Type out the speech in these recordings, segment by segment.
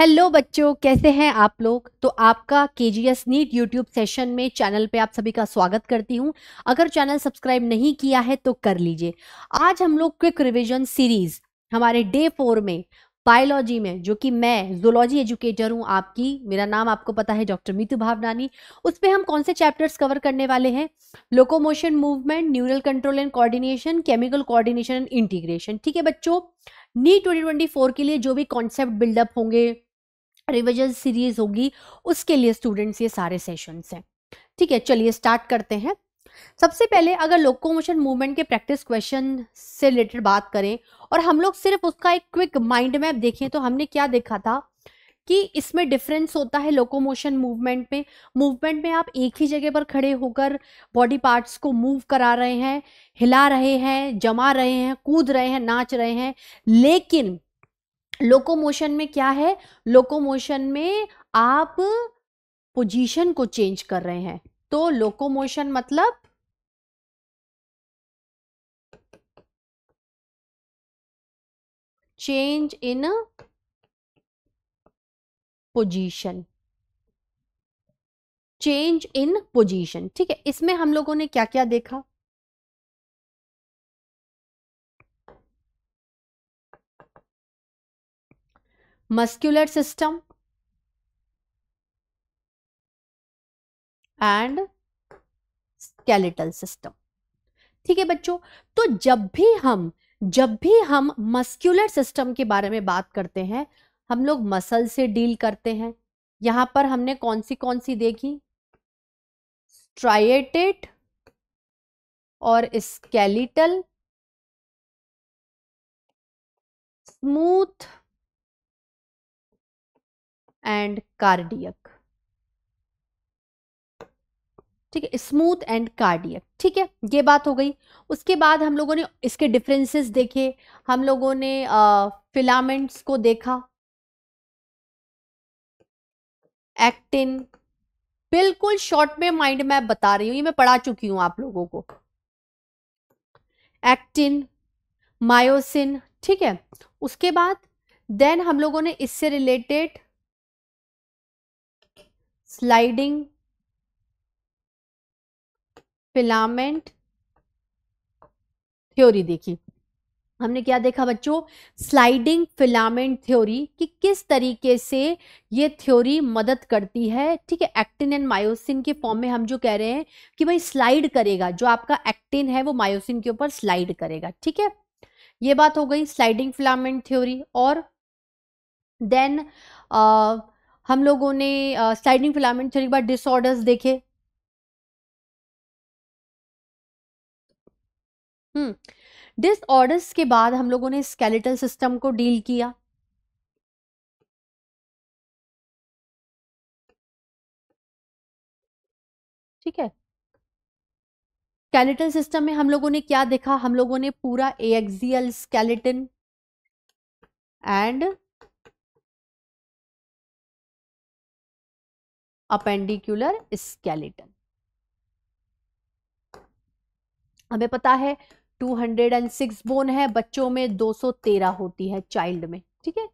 Hello बच्चों कैसे हैं आप लोग तो आपका K G S NEET YouTube session में चैनल पे आप सभी का स्वागत करती हूं अगर चैनल सब्सक्राइब नहीं किया है तो कर लीजिए आज हम लोग क्विक रिवीजन सीरीज हमारे डे फोर में बायोलॉजी में जो कि मैं जोलॉजी एजुकेटर हूं आपकी मेरा नाम आपको पता है डॉक्टर मीतू भावनानी उस पर हम कौन से चैप्टर्स कवर करने वाले हैं locomotion movement neural control and coordination chemical coordination and integration ठीक है बच्चों नी 2024 के लिए जो भी कॉन्सेप्ट बिल्डअप होंगे रिविजन सीरीज होगी उसके लिए स्टूडेंट्स ये सारे सेशंस हैं ठीक है चलिए स्टार्ट करते हैं सबसे पहले अगर लोकोमोशन मूवमेंट के प्रैक्टिस क्वेश्चन से रिलेटेड बात करें और हम लोग सिर्फ उसका एक क्विक माइंड मैप देखें तो हमने क्या देखा था कि इसमें डिफरेंस होता है लोकोमोशन मूवमेंट में मूवमेंट में आप एक ही जगह पर खड़े होकर बॉडी पार्ट्स को मूव करा रहे हैं हिला रहे हैं जमा रहे हैं कूद रहे हैं नाच रहे हैं लेकिन लोकोमोशन में क्या है लोकोमोशन में आप पोजीशन को चेंज कर रहे हैं तो लोकोमोशन मतलब change in position change in position ठीक है इसमें हम लोगों ने क्या क्या देखा muscular system and skeletal system ठीक है बच्चों तो जब भी हम जब भी हम मस्क्यूलर सिस्टम के बारे में बात करते हैं हम लोग मसल से डील करते हैं यहां पर हमने कौन सी कौन सी देखी स्ट्राइटेड और स्केलेटल स्मूथ एंड कार्डियक ठीक है स्मूथ एंड कार्डियक ठीक है ये बात हो गई उसके बाद हम लोगों ने इसके डिफरेंसेस देखे हम लोगों ने फिलामेंट्स को देखा एक्टिन बिल्कुल शॉर्ट में माइंड मैप बता रही हूं ये मैं पढ़ा चुकी हूं आप लोगों को एक्टिन मायोसिन ठीक है उसके बाद देन हम लोगों ने इससे रिलेटेड स्लाइडिंग फिलामेंट थ्योरी देखी हमने क्या देखा बच्चों स्लाइडिंग फिलामेंट थ्योरी कि किस तरीके से ये थ्योरी मदद करती है ठीक है एक्टिन एंड मायोसिन के फॉर्म में हम जो कह रहे हैं कि भाई स्लाइड करेगा जो आपका एक्टिन है वो मायोसिन के ऊपर स्लाइड करेगा ठीक है ये बात हो गई स्लाइडिंग फिलामेंट थ्योरी और देन uh, हम लोगों ने स्लाइडिंग फिलामेंट थ्योरी बार डिसऑर्डर्स देखे हम्म डिसऑर्डर्स के बाद हम लोगों ने स्केलेटल सिस्टम को डील किया ठीक है स्केलेटल सिस्टम में हम लोगों ने क्या देखा हम लोगों ने पूरा axial skeleton and appendicular skeleton हमें पता है 206 बोन है बच्चों में 213 होती है चाइल्ड में ठीक है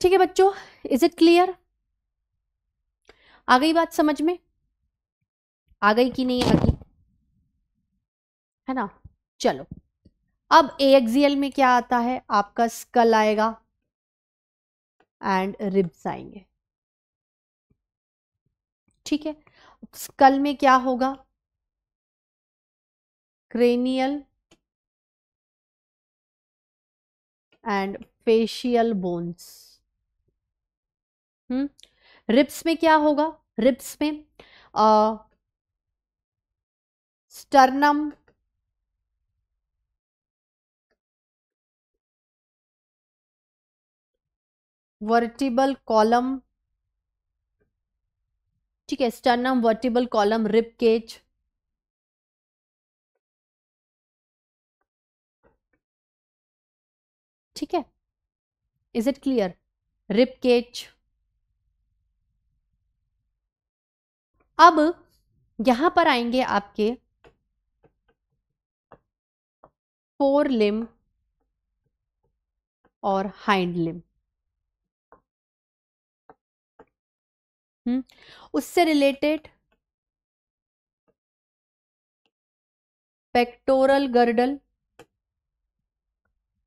ठीक है बच्चों इज इट क्लियर आ गई बात समझ में आ गई कि नहीं आ गई है ना चलो अब एक्सएल में क्या आता है आपका स्कल आएगा एंड रिब्स आएंगे ठीक है स्कल में क्या होगा cranial and facial bones hmm ribs में क्या होगा रिप्स में स्टर्नम वर्टिबल कॉलम ठीक है sternum vertebral column rib cage ठीक है is it clear rib cage अब यहां पर आएंगे आपके फोर लिम और हाइंड लिम हम्म, उससे related pectoral girdle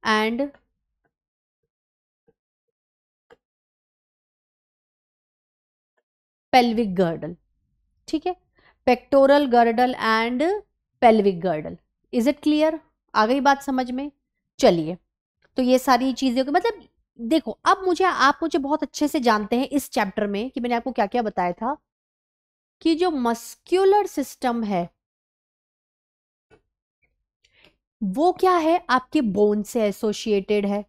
and pelvic girdle ठीक है pectoral girdle and pelvic girdle is it clear आ गई बात समझ में चलिए तो ये सारी चीज़ें मतलब देखो अब मुझे आप मुझे बहुत अच्छे से जानते हैं इस चैप्टर में कि मैंने आपको क्या क्या बताया था कि जो मस्क्यूलर सिस्टम है वो क्या है आपके बोन से एसोसिएटेड है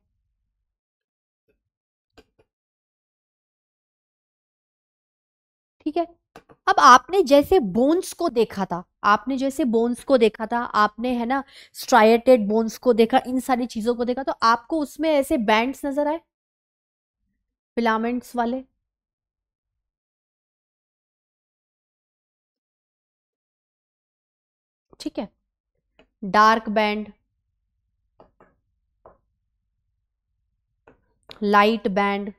ठीक है अब आपने जैसे बोन्स को देखा था आपने जैसे बोन्स को देखा था आपने है ना स्ट्राइटेड बोन्स को देखा इन सारी चीजों को देखा तो आपको उसमें ऐसे बैंड्स नजर आए फिलामेंट्स वाले ठीक है डार्क बैंड लाइट बैंड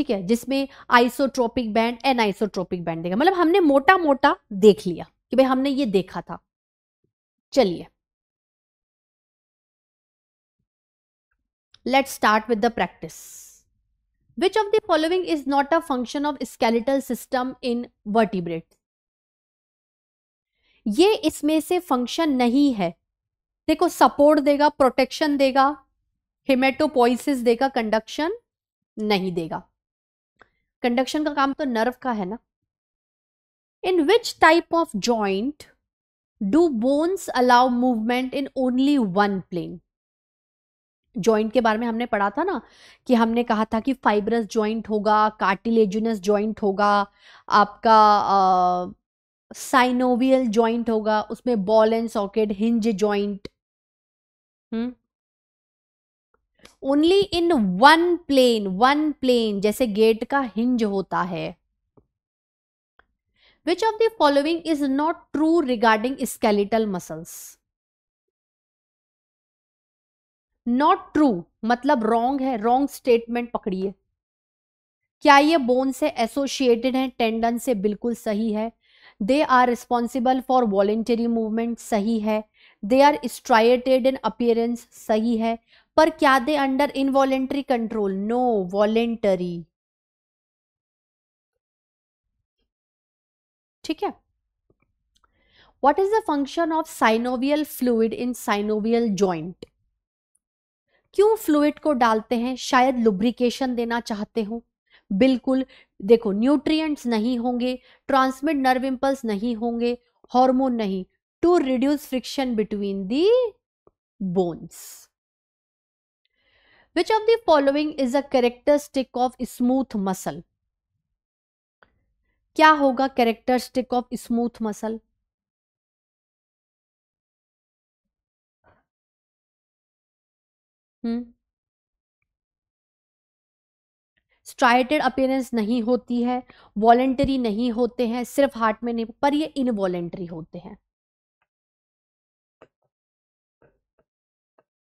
ठीक है जिसमें isotropic band anisotropic band देखा मतलब हमने मोटा मोटा देख लिया कि भाई हमने ये देखा था चलिए let start with the practice which of the following is not a function of skeletal system in vertebrate ये इसमें से फंक्शन नहीं है देखो सपोर्ट देगा प्रोटेक्शन देगा हिमेटोपोइसिस देगा कंडक्शन नहीं देगा कंडक्शन का काम तो नर्व का है ना in which type of joint do bones allow movement in only one plane joint के बारे में हमने पढ़ा था ना कि हमने कहा था कि फाइबरस जॉइंट होगा कार्टिलेजुनस जॉइंट होगा आपका साइनोवियल जॉइंट होगा उसमें ball and socket hinge joint only in one plane one plane जैसे गेट का हिंज होता है which of the following is not true regarding skeletal muscles not true मतलब रॉन्ग है रॉन्ग स्टेटमेंट पकड़िए क्या ये बोन से एसोशिएटेड है टेंडन से बिल्कुल सही है they are responsible for voluntary movement सही है they are striated in appearance सही है पर क्या they under involuntary control no voluntary ठीक है what is the function of synovial fluid in synovial joint क्यों फ्लूइड को डालते हैं शायद लुब्रिकेशन देना चाहते हो बिल्कुल देखो न्यूट्रिएंट्स नहीं होंगे ट्रांसमिट नर्व इम्पल्स नहीं होंगे हार्मोन नहीं to reduce friction between the bones Which of the following is a characteristic of smooth muscle क्या होगा characteristic of smooth muscle striated appearance नहीं होती है वॉलेंटरी नहीं होते हैं सिर्फ हार्ट में नहीं पर ये इनवॉलेंटरी होते हैं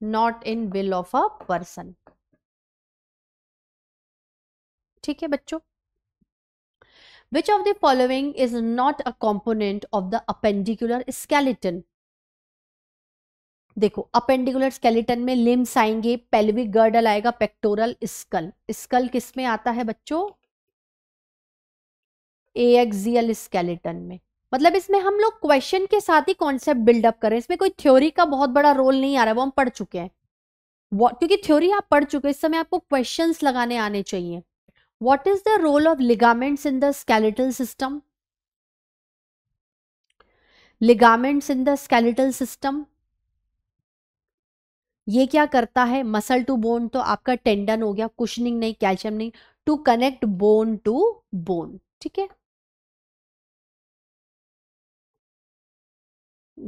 not in will of a person ठीक है बच्चों which of the following is not a component of the appendicular skeleton देखो अपेंडिकुलर स्केलेटन में लिम्स आएंगे पेल्विक गर्डल आएगा पेक्टोरल स्कल स्कल किस में आता है बच्चों एक्सियल स्केलेटन में मतलब इसमें हम लोग क्वेश्चन के साथ ही कॉन्सेप्ट बिल्डअप करें इसमें कोई थ्योरी का बहुत बड़ा रोल नहीं आ रहा है वो हम पढ़ चुके हैं क्योंकि थ्योरी आप पढ़ चुके हैं इस समय आपको क्वेश्चंस लगाने आने चाहिए What is the role of ligaments in the skeletal system? Ligaments in the skeletal system. ये क्या करता है मसल टू बोन तो आपका टेंडन हो गया कुशनिंग नहीं कैल्शियम नहीं to connect bone to bone ठीक है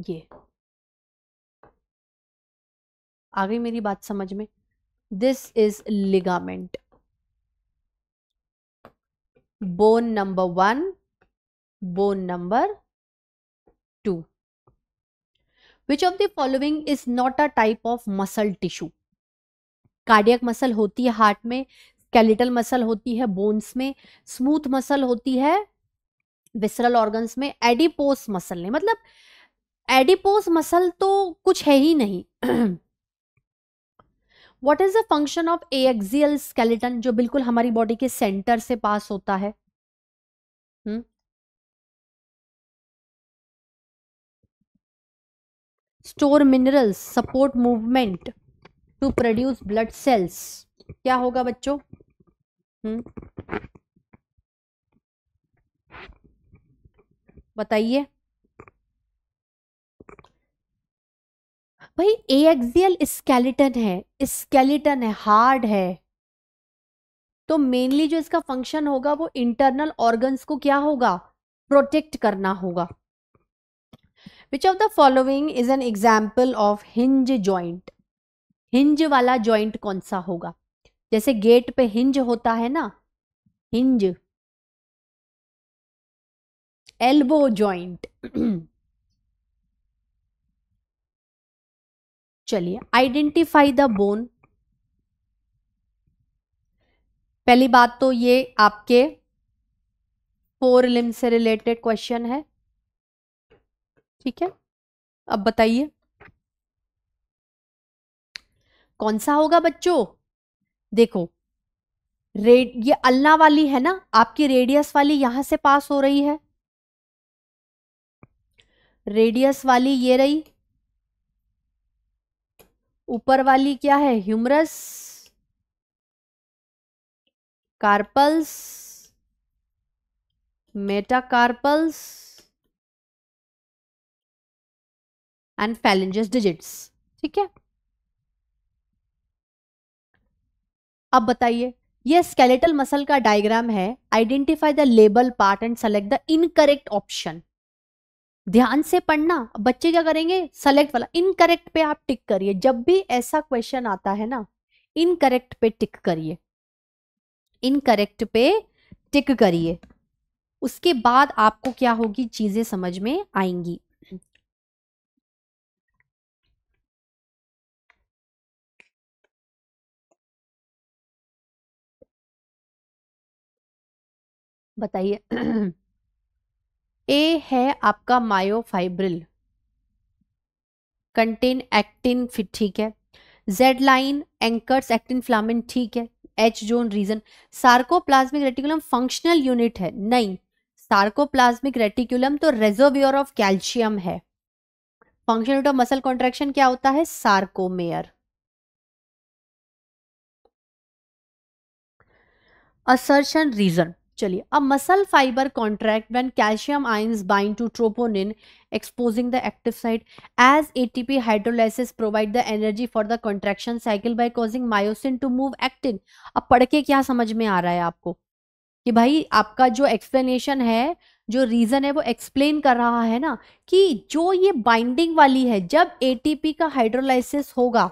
ये आ गई मेरी बात समझ में this is ligament bone number one bone number two which of the following is not a type of muscle tissue cardiac muscle होती है हार्ट में स्केलेटल मसल होती है बोन्स में स्मूथ मसल होती है विसरल ऑर्गन्स में एडिपोस मसल नहीं मतलब एडिपोस मसल तो कुछ है ही नहीं what is the function of axial skeleton जो बिल्कुल हमारी बॉडी के सेंटर से पास होता है store minerals support movement to produce blood cells क्या होगा बच्चों हम्म। बताइए भाई एएक्सियल स्केलेटन है स्केलेटन है हार्ड है तो मेनली जो इसका फंक्शन होगा वो इंटरनल ऑर्गन्स को क्या होगा प्रोटेक्ट करना होगा which of the following is an example of hinge joint hinge वाला ज्वाइंट कौन सा होगा जैसे गेट पे हिंज होता है ना हिंज एल्बो ज्वाइंट चलिए आइडेंटिफाई द बोन पहली बात तो ये आपके फोर लिम से रिलेटेड क्वेश्चन है ठीक है अब बताइए कौन सा होगा बच्चों देखो रेड ये अल्ला वाली है ना आपकी रेडियस वाली यहां से पास हो रही है रेडियस वाली ये रही ऊपर वाली क्या है humerus carpals metacarpals and phalanges digits ठीक है अब बताइए ये स्केलेटल मसल का डायग्राम है identify the label part and select the incorrect option ध्यान से पढ़ना बच्चे क्या करेंगे सेलेक्ट वाला इनकरेक्ट पे आप टिक करिए जब भी ऐसा क्वेश्चन आता है ना इनकरेक्ट पे टिक करिए इनकरेक्ट पे टिक करिए उसके बाद आपको क्या होगी चीजें समझ में आएंगी बताइए ए है आपका मायोफाइब्रिल कंटेन एक्टिन फिर ठीक है Z line anchors actin filament ठीक है H zone region sarcoplasmic reticulum functional unit है नहीं सार्कोप्लाज्मिक रेटिकुलम तो रेजोवियर ऑफ कैल्शियम है function unit of muscle contraction क्या होता है सार्कोमेयर असर्शन रीजन चलिए अब muscle fibre contract when calcium ions bind to troponin exposing the active site as A T P hydrolysis provide the energy for the contraction cycle by causing myosin to move actin अब पढ़ के क्या समझ में आ रहा है आपको कि भाई आपका जो एक्सप्लेनेशन है जो रीज़न है वो एक्सप्लेन कर रहा है ना कि जो ये बाइंडिंग वाली है जब ए टी पी का हाइड्रोलाइसिस होगा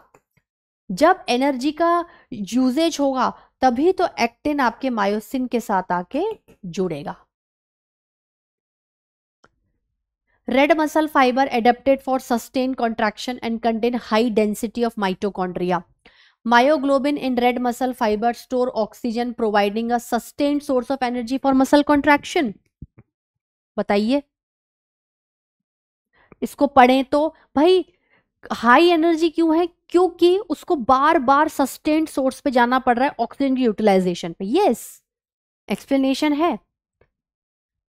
जब एनर्जी का यूजेज होगा तभी तो एक्टिन आपके मायोसिन के साथ आके जुड़ेगा red muscle fibre adapted for sustain contraction and contain high density of mitochondria myoglobin in red muscle fibre store oxygen providing a sustain source of energy for muscle contraction बताइए इसको पढ़ें तो भाई हाई एनर्जी क्यों है क्योंकि उसको बार बार sustained source पे जाना पड़ रहा है ऑक्सीजन की यूटिलाइजेशन पे यस एक्सप्लेनेशन है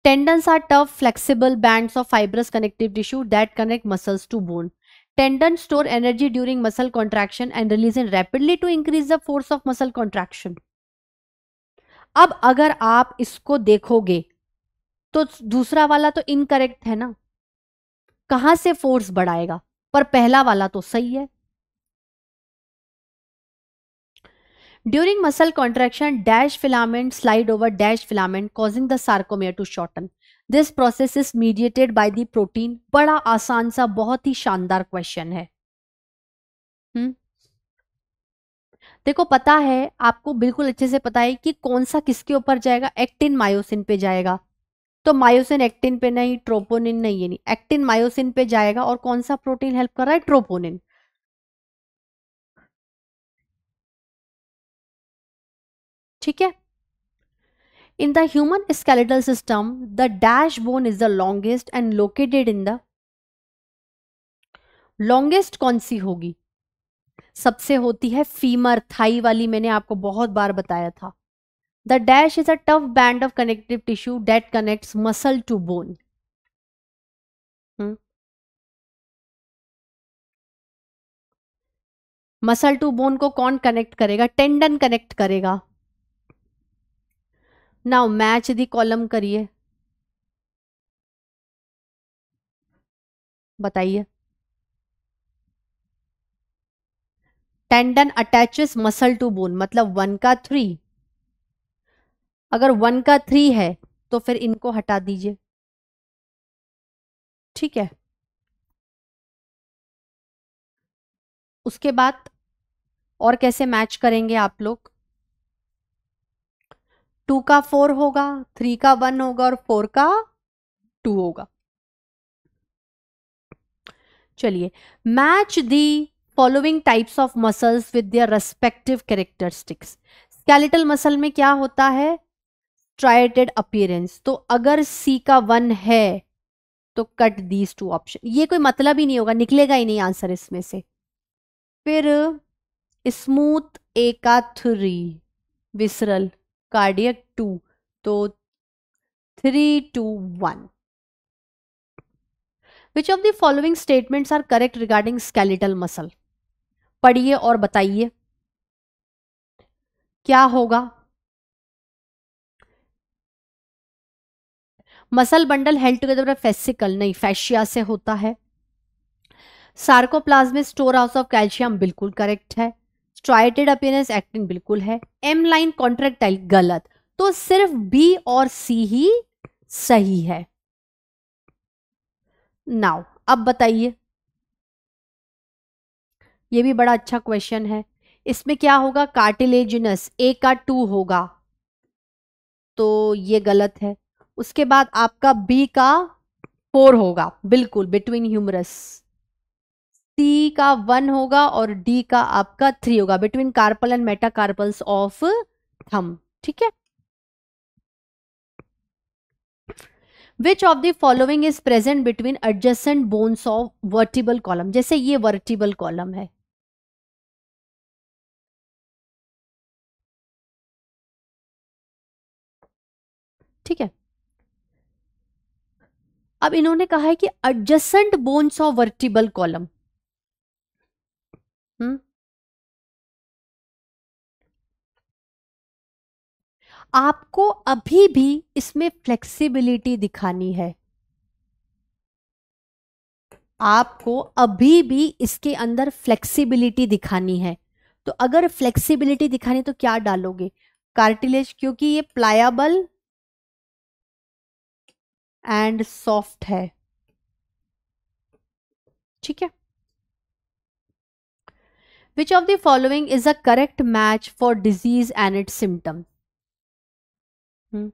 tendons are tough flexible bands of fibrous connective tissue that connect muscles to bone tendon store energy during muscle contraction and release in rapidly to increase the force of muscle contraction अब अगर आप इसको देखोगे तो दूसरा वाला तो incorrect है ना कहां से फोर्स बढ़ाएगा पर पहला वाला तो सही है during muscle contraction dash filament slide over dash filament causing the sarcomere to shorten this process is mediated by the protein बड़ा आसान सा बहुत ही शानदार क्वेश्चन है हुँ? हम्म? देखो पता है आपको बिल्कुल अच्छे से पता है कि कौन सा किसके ऊपर जाएगा एक्टिन मायोसिन पे जाएगा तो मायोसिन एक्टिन पे नहीं ट्रोपोनिन नहीं ये नहीं एक्टिन मायोसिन पे जाएगा और कौन सा प्रोटीन हेल्प कर रहा है ट्रोपोनिन ठीक है in the human skeletal system the dash bone is the longest and located in the longest कौन सी होगी सबसे होती है फीमर थाई वाली मैंने आपको बहुत बार बताया था the dash is a tough band of connective tissue that connect muscle to bone muscle to bone को कौन कनेक्ट करेगा टेंडन कनेक्ट करेगा नाउ मैच द कॉलम करिए बताइए tendon attaches muscle to bone मतलब वन का थ्री अगर one का थ्री है तो फिर इनको हटा दीजिए ठीक है उसके बाद और कैसे मैच करेंगे आप लोग टू का फोर होगा थ्री का वन होगा और फोर का टू होगा चलिए match the following types of muscles with their respective characteristics skeletal muscle में क्या होता है स्ट्राइटेड अपियरेंस तो अगर सी का वन है तो कट दीज टू ऑप्शन ये कोई मतलब ही नहीं होगा निकलेगा ही नहीं आंसर इसमें से फिर स्मूथ ए का थ्री विसरल कार्डियक टू तो three two one which of the following statements are correct regarding skeletal muscle पढ़िए और बताइए क्या होगा muscle bundle held together fascicle नहीं फैशिया से होता है sarcoplasmic store house of calcium बिल्कुल करेक्ट है स्ट्राइटेड अपियरेंस एक्टिन बिल्कुल है एम लाइन कॉन्ट्रेक्टाइल गलत तो सिर्फ बी और सी ही सही है नाउ अब बताइए ये भी बड़ा अच्छा क्वेश्चन है इसमें क्या होगा कार्टिलेजिनस ए का टू होगा तो ये गलत है उसके बाद आपका बी का फोर होगा बिल्कुल बिटवीन ह्यूमरस सी का वन होगा और डी का आपका थ्री होगा between carpal and metacarpals of thumb ठीक है which of the following is present between adjacent bones of vertebral column जैसे ये वर्टिबल कॉलम है ठीक है अब इन्होंने कहा है कि adjacent bones of vertebral column हुँ? आपको अभी भी इसमें फ्लेक्सिबिलिटी दिखानी है। आपको अभी भी इसके अंदर फ्लेक्सिबिलिटी दिखानी है। तो अगर फ्लेक्सिबिलिटी दिखानी तो क्या डालोगे? कार्टिलेज क्योंकि ये प्लायबल एंड सॉफ्ट है। ठीक है? Which of the following is a correct match for disease and its symptom? Hmm.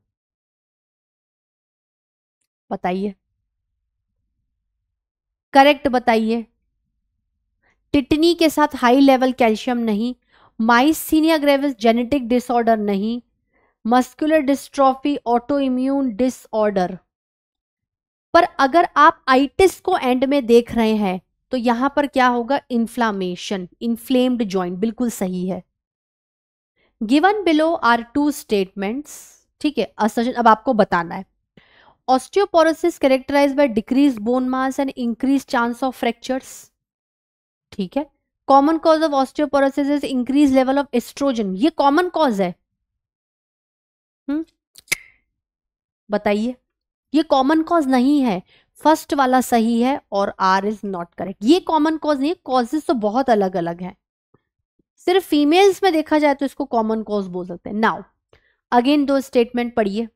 बताइए करेक्ट बताइए टिटनी के साथ हाई लेवल कैल्शियम नहीं माइसीनिया ग्रेविस जेनेटिक डिसऑर्डर नहीं muscular dystrophy autoimmune disorder पर अगर आप आइटिस को एंड में देख रहे हैं तो यहां पर क्या होगा इन्फ्लामेशन इन्फ्लेम्ड ज्वाइंट बिल्कुल सही है given below are two statements ठीक है असर्जन अब आपको बताना है osteoporosis characterize by decrease bone mass and increase chance of fractures ठीक है common cause of osteoporosis is increase level of estrogen ये कॉमन कॉज है हम्म, बताइए ये कॉमन कॉज नहीं है फर्स्ट वाला सही है और आर इज नॉट करेक्ट ये कॉमन कॉज नहीं है कॉजेज तो बहुत अलग अलग हैं सिर्फ फीमेल्स में देखा जाए तो इसको कॉमन कॉज बोल सकते हैं नाउ अगेन दो स्टेटमेंट पढ़िए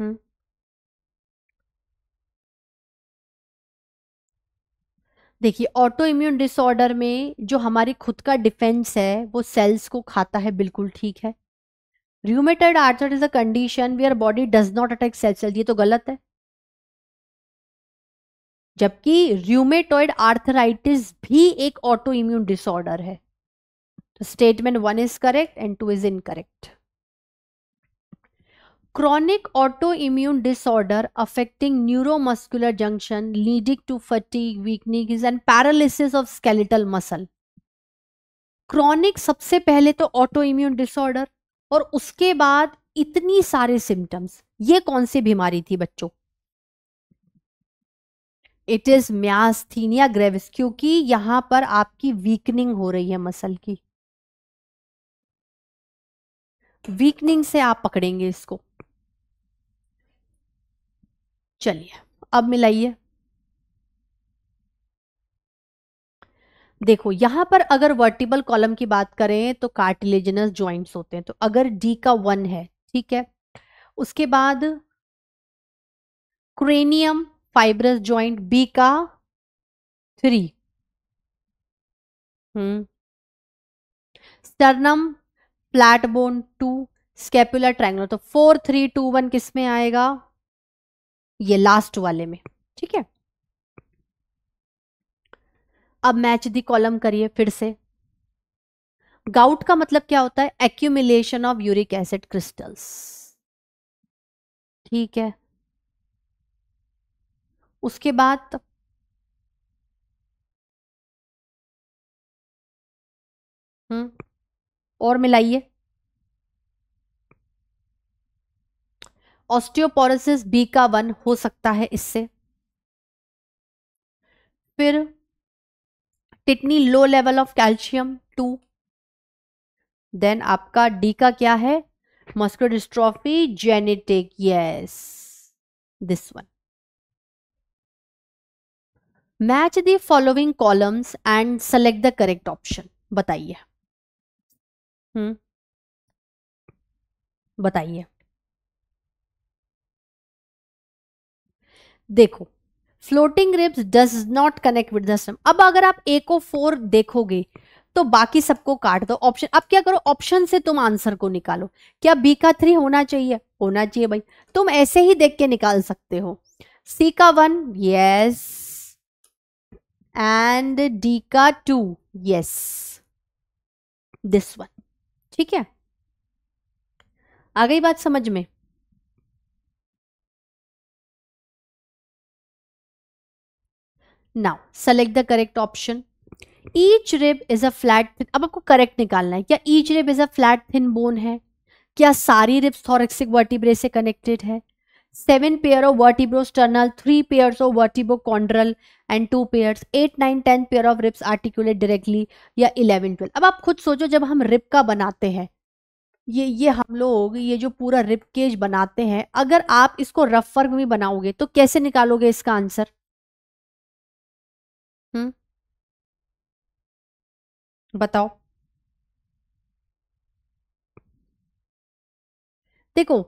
हम्म। देखिए ऑटो इम्यून डिसऑर्डर में जो हमारे खुद का डिफेंस है वो सेल्स को खाता है बिल्कुल ठीक है rheumatoid arthritis is a condition we are body does not attack cell cell ये तो गलत है जबकि रूमेटॉइड आर्थराइटिस भी एक ऑटो इम्यून डिसऑर्डर है statement one is correct and two is incorrect chronic autoimmune disorder affecting neuro neuromuscular junction leading to fatigue weakening and paralysis of skeletal muscle chronic सबसे पहले तो auto autoimmune disorder और उसके बाद इतनी सारे symptoms ये कौन सी बीमारी थी बच्चों इट इज म्यास्थीनिया ग्रेविस क्योंकि यहां पर आपकी वीकनिंग हो रही है मसल की वीकनिंग से आप पकड़ेंगे इसको चलिए अब मिलाइए देखो यहां पर अगर वर्टिबल कॉलम की बात करें तो कार्टिलेजनस ज्वाइंट्स होते हैं तो अगर डी का वन है ठीक है उसके बाद क्रेनियम फाइब्रस ज्वाइंट बी का three sternum flat bone two scapula triangular तो फोर थ्री टू वन किस में आएगा ये लास्ट वाले में ठीक है अब मैच दी कॉलम करिए फिर से गाउट का मतलब क्या होता है accumulation of uric acid crystals ठीक है उसके बाद हम्म और मिलाइए ऑस्टियोपोरोसिस बी का वन हो सकता है इससे फिर कितनी low level of calcium two then आपका डी का क्या है muscular dystrophy genetic yes this one match the following columns and select the correct option बताइए हम्म बताइए देखो floating ribs does not connect with the sternum अब अगर आप ए को फोर देखोगे तो बाकी सबको काट दो ऑप्शन अब क्या करो ऑप्शन से तुम आंसर को निकालो क्या बी का थ्री होना चाहिए होना चाहिए भाई तुम ऐसे ही देख के निकाल सकते हो सी का वन यस एंड डी का टू यस दिस वन ठीक है आ गई बात समझ में now select the correct option each rib is a flat thin अब आपको करेक्ट निकालना है क्या each rib is a flat thin bone है क्या सारी रिब्स थोरेक्सिक वर्टिब्रे से कनेक्टेड है seven pair of vertebro sternal three pair of vertebro chondral and two pair eight nine ten pair of ribs articulate directly या eleven twelve अब आप खुद सोचो जब हम रिब का बनाते हैं ये ये हम लोग ये जो पूरा रिब केज बनाते हैं अगर आप इसको रफ वर्क में बनाओगे तो कैसे निकालोगे इसका आंसर बताओ देखो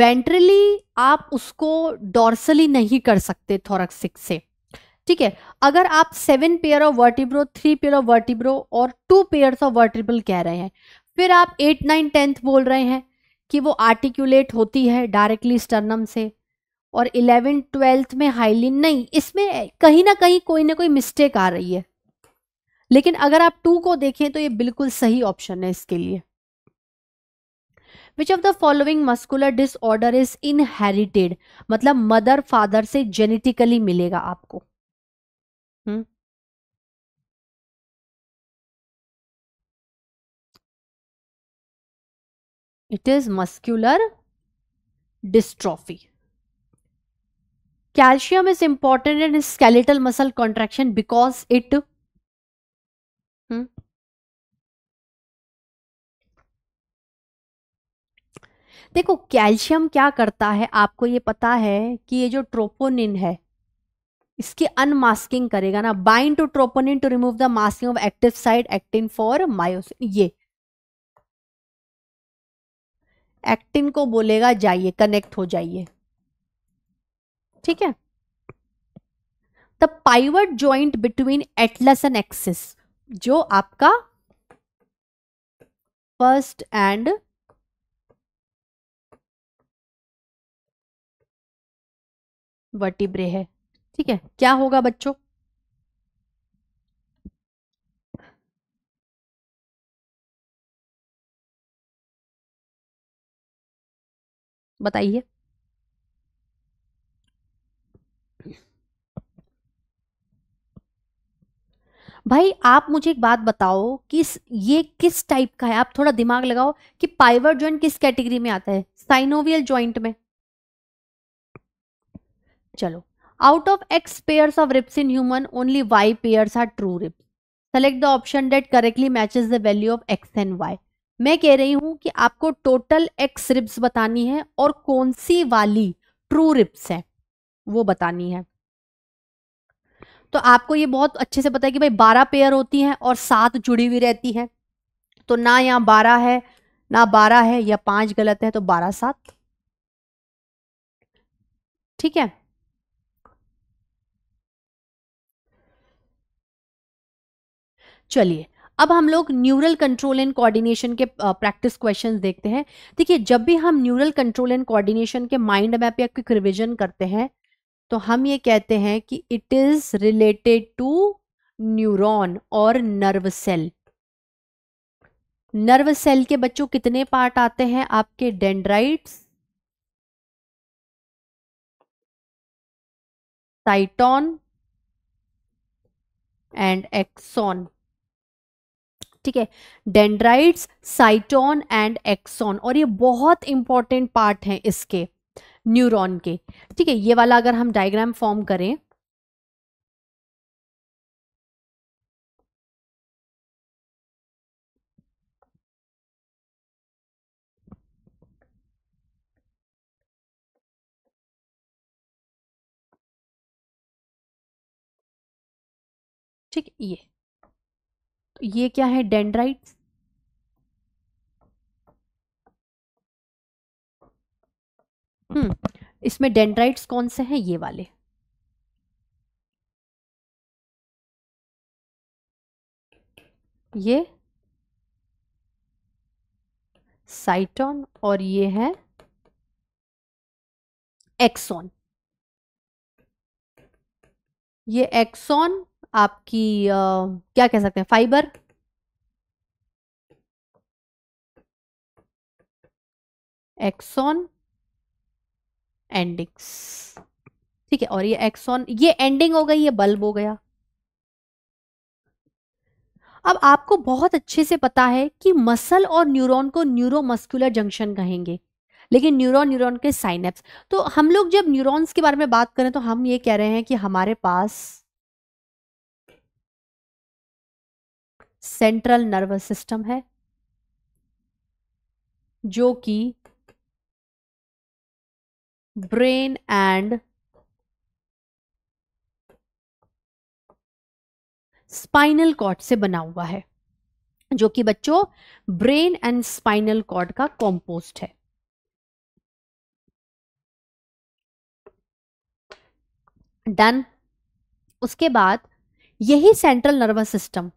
वेंट्रली आप उसको डॉर्सली नहीं कर सकते थोरक्सिक से ठीक है अगर आप seven pair of vertebro three pair of vertebro और टू पेयर ऑफ वर्टिब्रल कह रहे हैं फिर आप एट नाइन टेंथ बोल रहे हैं कि वो आर्टिकुलेट होती है डायरेक्टली स्टर्नम से और इलेवेंथ ट्वेल्थ में हाइलिन नहीं इसमें कहीं ना कहीं कोई ना कोई मिस्टेक आ रही है लेकिन अगर आप टू को देखें तो ये बिल्कुल सही ऑप्शन है इसके लिए which of the following muscular disorder is inherited मतलब मदर फादर से जेनेटिकली मिलेगा आपको it is muscular dystrophy calcium is important in skeletal muscle contraction because it देखो कैल्शियम क्या करता है आपको ये पता है कि ये जो ट्रोपोनिन है इसकी अनमास्किंग करेगा ना bind to troponin to remove the masking of active site actin for myosin ये एक्टिन को बोलेगा जाइए कनेक्ट हो जाइए ठीक है the pivot joint between atlas and axis जो आपका फर्स्ट एंड वर्टिब्रे है ठीक है क्या होगा बच्चों बताइए भाई आप मुझे एक बात बताओ कि ये किस टाइप का है आप थोड़ा दिमाग लगाओ कि पाइवर ज्वाइंट किस कैटेगरी में आता है साइनोवियल ज्वाइंट में चलो out of X pair of ribs in human only Y pair are true rib select the option that correctly matches the value of X and Y मैं कह रही हूं कि आपको टोटल एक्स रिप्स बतानी है और कौन सी वाली ट्रू रिप्स है वो बतानी है तो आपको ये बहुत अच्छे से पता है कि भाई बारह पेयर होती हैं और सात जुड़ी हुई रहती हैं तो ना यहाँ बारह है ना बारह है या पांच गलत है तो बारह सात ठीक है चलिए अब हम लोग न्यूरल कंट्रोल एंड कोऑर्डिनेशन के प्रैक्टिस क्वेश्चंस देखते हैं देखिए जब भी हम न्यूरल कंट्रोल एंड कोऑर्डिनेशन के माइंड मैप या क्विक रिविजन करते हैं तो हम ये कहते हैं कि it is related to neuron और नर्व सेल नर्व सेल के बच्चों कितने पार्ट आते हैं आपके डेंड्राइट्स साइटॉन एंड एक्सॉन ठीक है डेंड्राइट्स साइटोन एंड एक्सॉन और ये बहुत इंपॉर्टेंट पार्ट हैं इसके न्यूरॉन के ठीक है ये वाला अगर हम डायग्राम फॉर्म करें ठीक ये ये क्या है डेंड्राइट्स हम्म इसमें डेंड्राइट्स कौन से हैं ये वाले ये साइटॉन और ये है एक्सॉन ये एक्सॉन आपकी क्या कह सकते हैं फाइबर एक्सॉन एंडिंग्स ठीक है और ये एक्सॉन ये एंडिंग हो गई ये बल्ब हो गया अब आपको बहुत अच्छे से पता है कि मसल और न्यूरॉन को न्यूरोमस्कुलर जंक्शन कहेंगे लेकिन न्यूरॉन न्यूरॉन के साइनेप्स तो हम लोग जब न्यूरॉन्स के बारे में बात करें तो हम ये कह रहे हैं कि हमारे पास सेंट्रल नर्वस सिस्टम है जो कि ब्रेन एंड स्पाइनल कॉर्ड से बना हुआ है जो कि बच्चों ब्रेन एंड स्पाइनल कॉर्ड का कॉम्पोस्ट है डन उसके बाद यही central nervous system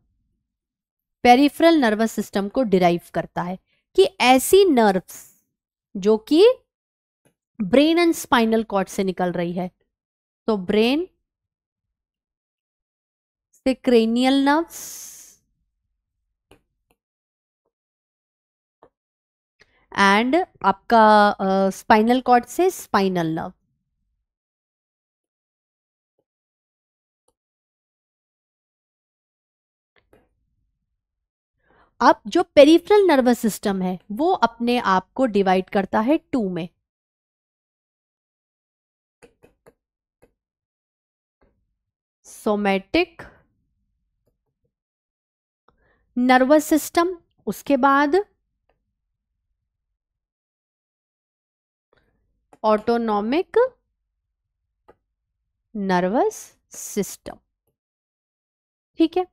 peripheral nervous system को डिराइव करता है कि ऐसी नर्व्स जो कि ब्रेन एंड स्पाइनल कॉर्ड से निकल रही है तो ब्रेन से क्रेनियल नर्व्स एंड आपका स्पाइनल uh, कॉर्ड से स्पाइनल नर्व अब जो पेरीफ्रल नर्वस सिस्टम है वो अपने आप को डिवाइड करता है टू में सोमेटिक नर्वस सिस्टम उसके बाद ऑटोनॉमिक नर्वस सिस्टम ठीक है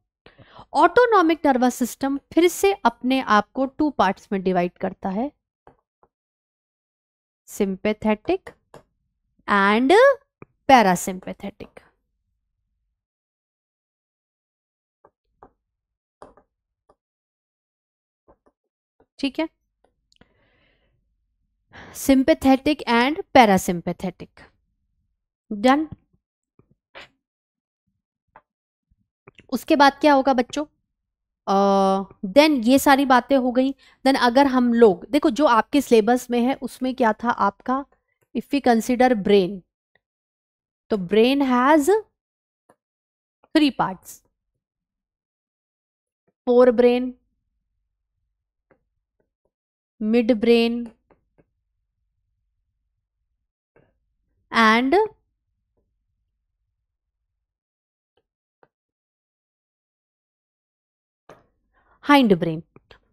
ऑटोनॉमिक नर्वस सिस्टम फिर से अपने आप को टू पार्ट्स में डिवाइड करता है सिंपेथेटिक एंड पैरासिंपेथेटिक ठीक है सिंपेथेटिक एंड पैरासिंपेथेटिक डन उसके बाद क्या होगा बच्चों देन uh, ये सारी बातें हो गई देन अगर हम लोग देखो जो आपके सिलेबस में है उसमें क्या था आपका इफ़ यू कंसिडर ब्रेन तो brain has three parts forebrain midbrain and hindbrain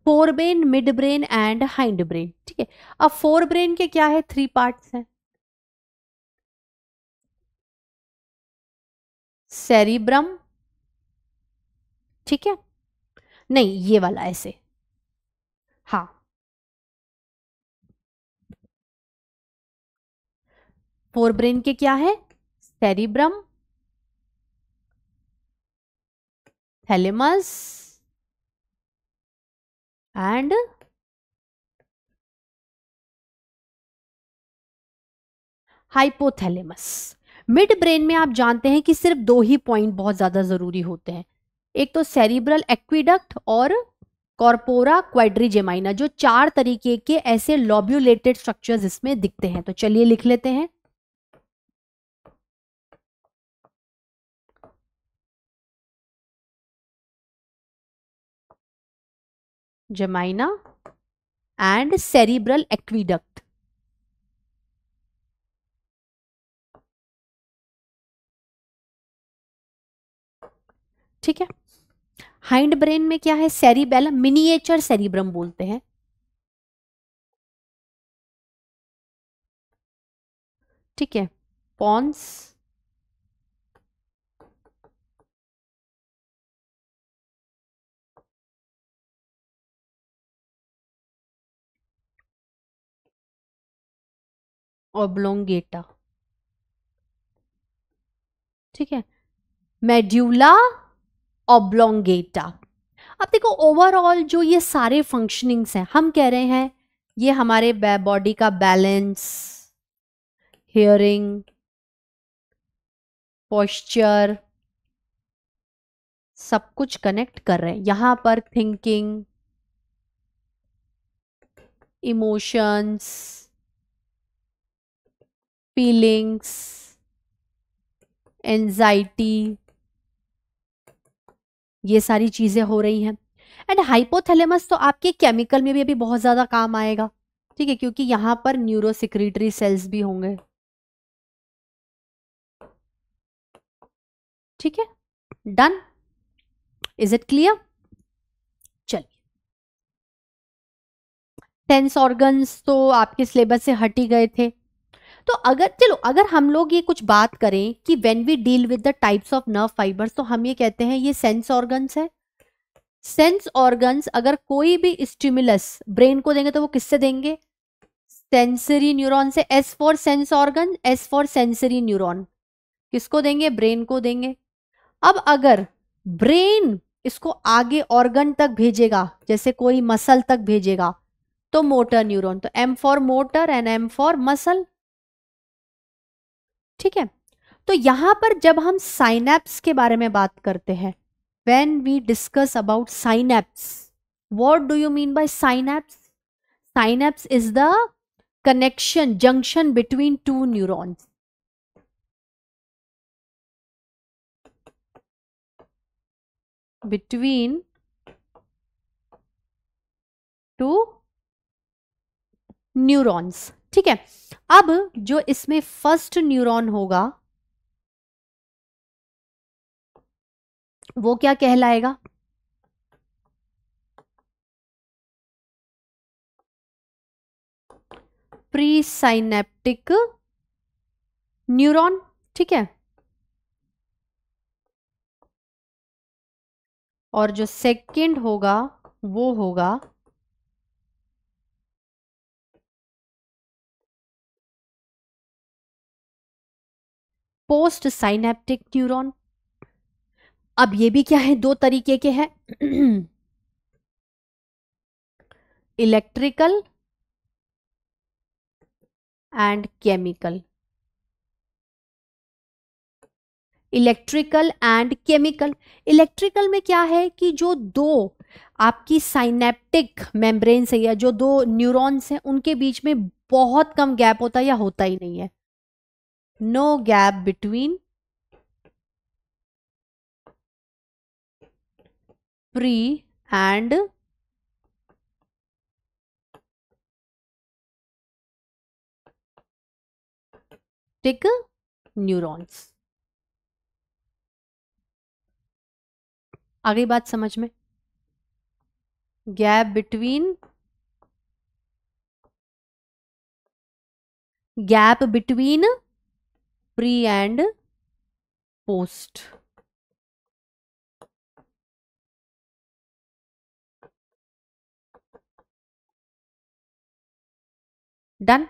forebrain midbrain and hindbrain ठीक है अब फोर ब्रेन के क्या है थ्री पार्ट्स हैं सेरिब्रम ठीक है नहीं ये वाला ऐसे हाँ फोर ब्रेन के क्या है cerebrum thalamus and hypothalamus midbrain में आप जानते हैं कि सिर्फ दो ही पॉइंट बहुत ज़्यादा ज़रूरी होते हैं एक तो सेरिब्रल एक्विडक्ट और कॉर्पोरा क्वाड्रीजेमाइना जो चार तरीके के ऐसे लॉब्यूलेटेड स्ट्रक्चर्स इसमें दिखते हैं तो चलिए लिख लेते हैं जमाइना and cerebral aqueduct. ठीक है हाइंड ब्रेन में क्या है सेरिबेलम मिनिएचर सेरिब्रम बोलते हैं ठीक है पॉन्स ओब्लोंगेटा ठीक है मेड्यूला ओब्लोंगेटा अब देखो ओवरऑल जो ये सारे फंक्शनिंग्स हैं हम कह रहे हैं ये हमारे बॉडी का बैलेंस हियरिंग पोस्चर सब कुछ कनेक्ट कर रहे हैं यहां पर थिंकिंग इमोशंस feelings एंजाइटी ये सारी चीज़ें हो रही हैं एंड हाइपोथैलेमस तो आपके केमिकल में भी अभी बहुत ज़्यादा काम आएगा ठीक है क्योंकि यहां पर न्यूरोसिक्रेटरी सेल्स भी होंगे ठीक है डन इज इट क्लियर चलिए टेंस ऑर्गन्स तो आपके सिलेबस से हट ही गए थे तो अगर चलो अगर हम लोग ये कुछ बात करें कि when we deal with the types of nerve fibres तो हम ये कहते हैं ये सेंस ऑर्गन्स है सेंस ऑर्गन्स अगर कोई भी स्टिमुलस ब्रेन को देंगे तो वो किससे देंगे सेंसरी न्यूरॉन से S for sense organ S for sensory neuron किसको देंगे ब्रेन को देंगे अब अगर ब्रेन इसको आगे ऑर्गन तक भेजेगा जैसे कोई मसल तक भेजेगा तो मोटर न्यूरॉन तो M for motor and M for muscle ठीक है तो यहां पर जब हम साइनेप्स के बारे में बात करते हैं when we discuss about synapse what do you mean by synapse synapse is the connection junction between two neurons between two neurons ठीक है अब जो इसमें फर्स्ट न्यूरॉन होगा वो क्या कहलाएगा प्रीसाइनेप्टिक न्यूरॉन ठीक है और जो सेकंड होगा वो होगा पोस्ट साइनेप्टिक न्यूरॉन अब ये भी क्या है दो तरीके के हैं electrical and chemical electrical and chemical electrical में क्या है कि जो दो आपकी साइनेप्टिक मेम्ब्रेन से या जो दो न्यूरॉन्स हैं उनके बीच में बहुत कम गैप होता है या होता ही नहीं है no gap between pre and tick neurons आगे बात समझ में gap between gap between pre and post done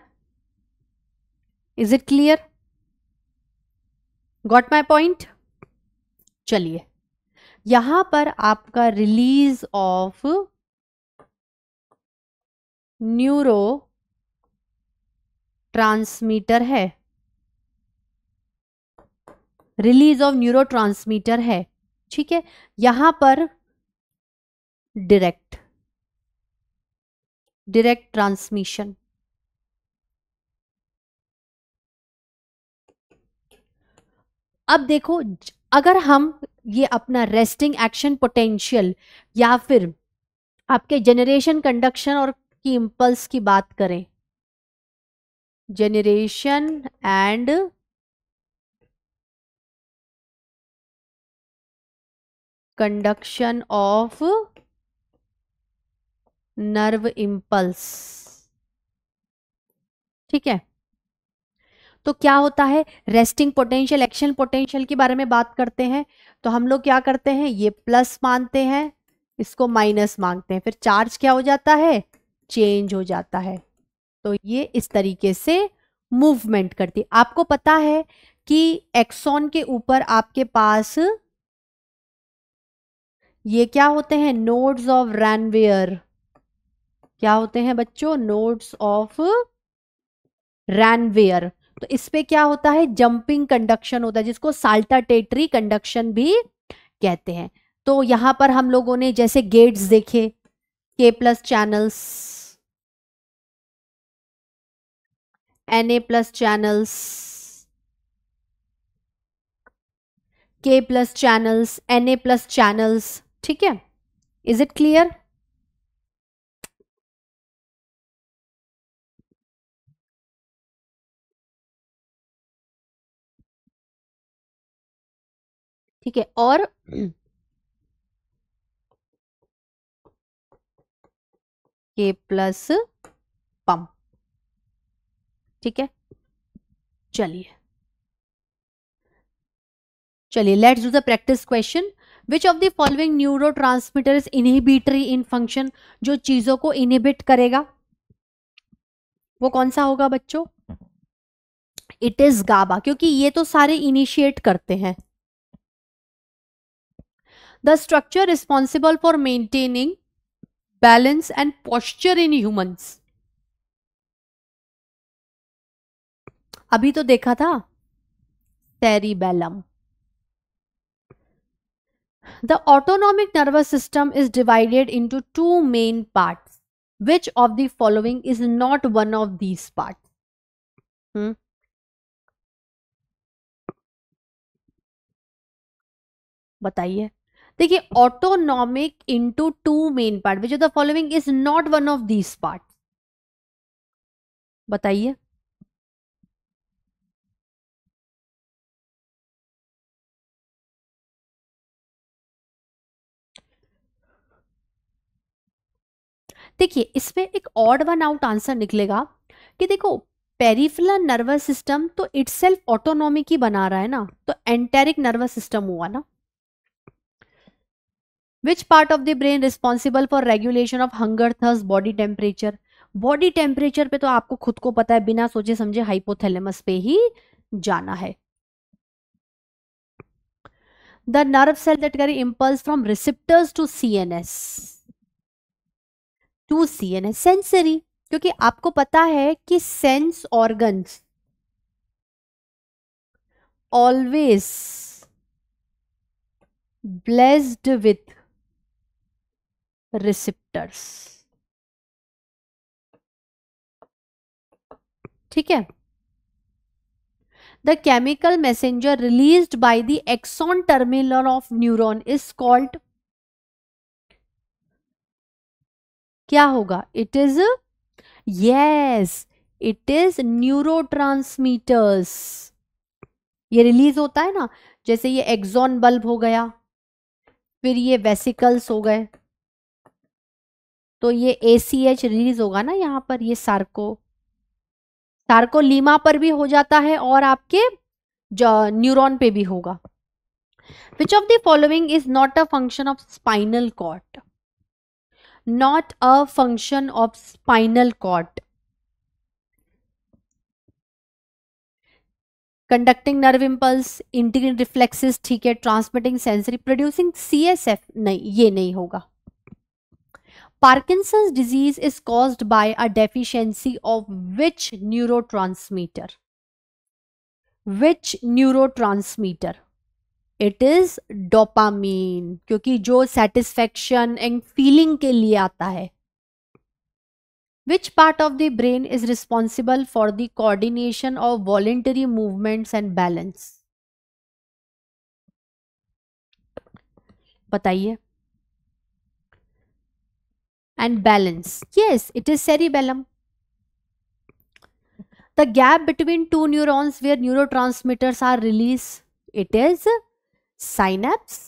is it clear got my point चलिए यहां पर आपका रिलीज ऑफ न्यूरो ट्रांसमीटर है रिलीज ऑफ न्यूरो है ठीक है यहां पर डायरेक्ट डायरेक्ट ट्रांसमिशन अब देखो अगर हम ये अपना रेस्टिंग एक्शन पोटेंशियल या फिर आपके जनरेशन कंडक्शन और की इंपल्स की बात करें generation and conduction of nerve impulse ठीक है तो क्या होता है रेस्टिंग पोटेंशियल एक्शन पोटेंशियल के बारे में बात करते हैं तो हम लोग क्या करते हैं ये प्लस मानते हैं इसको माइनस मांगते हैं फिर चार्ज क्या हो जाता है चेंज हो जाता है तो ये इस तरीके से मूवमेंट करती है आपको पता है कि एक्सॉन के ऊपर आपके पास ये क्या होते हैं नोड्स ऑफ रैनवेयर क्या होते हैं बच्चों नोड्स ऑफ रैनवेयर तो इस पे क्या होता है जंपिंग कंडक्शन होता है जिसको साल्टाटेटरी कंडक्शन भी कहते हैं तो यहां पर हम लोगों ने जैसे गेट्स देखे K plus channels N A plus channels K plus channels N A plus channels ठीक है इज इट क्लियर ठीक है और के प्लस पम ठीक है चलिए चलिए let's do the practice question which of the following neurotransmitter inhibitory in function जो चीज़ों को इनहिबिट करेगा वो कौन सा होगा बच्चों इट इज गाबा क्योंकि ये तो सारे इनिशिएट करते हैं the structure responsible for maintaining balance and posture in humans अभी तो देखा था cerebellum The autonomic nervous system is divided into two main parts. Which of the following is not one of these parts? Hmm? बताइए देखिए autonomic into two main part which of the following is not one of these part बताइए देखिए इसमें एक odd one out answer निकलेगा कि देखो peripheral nervous system तो इट्स ऑटोनॉमी ही बना रहा है ना तो एंटेरिक नर्वस सिस्टम हुआ ना which part of the brain responsible for regulation of hunger thirst body temperature body temperature पे तो आपको खुद को पता है बिना सोचे समझे हाइपोथेलेमस पे ही जाना है the nerve cell that carry impulse from receptors to C N S to C N S sensory क्योंकि आपको पता है कि sense organs always blessed with receptors ठीक है the chemical messenger release by the axon terminal of neuron is called क्या होगा it is yes it is neuro transmitters ये रिलीज होता है ना जैसे ये एक्सॉन बल्ब हो गया फिर ये वेसिकल्स हो गए तो ये ए सी एच रिलीज होगा ना यहां पर ये सार्को सार्को लीमा पर भी हो जाता है और आपके न्यूरॉन पे भी होगा which of the following is not a function of spinal cord not a function of spinal cord. Conducting nerve impulse, integrating reflexes, ठीक transmitting sensory, producing CSF. CSF नहीं Parkinson's disease is caused by a deficiency of which neurotransmitter? Which neurotransmitter? It is dopamine क्योंकि जो satisfaction and feeling के लिए आता है which part of the brain is responsible for the coordination of voluntary movement and balance बताइए and balance yes it is cerebellum the gap between two neurons where neuro transmitters are release it is synapse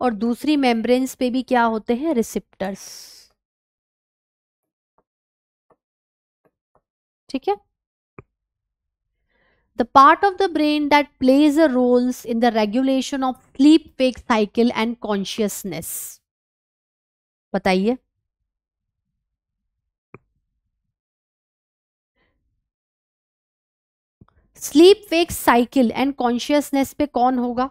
और दूसरी membranes पे भी क्या होते हैं receptors ठीक है the part of the brain that plays a roles in the regulation of sleep wake cycle and consciousness बताइए sleep wake cycle and consciousness पे कौन होगा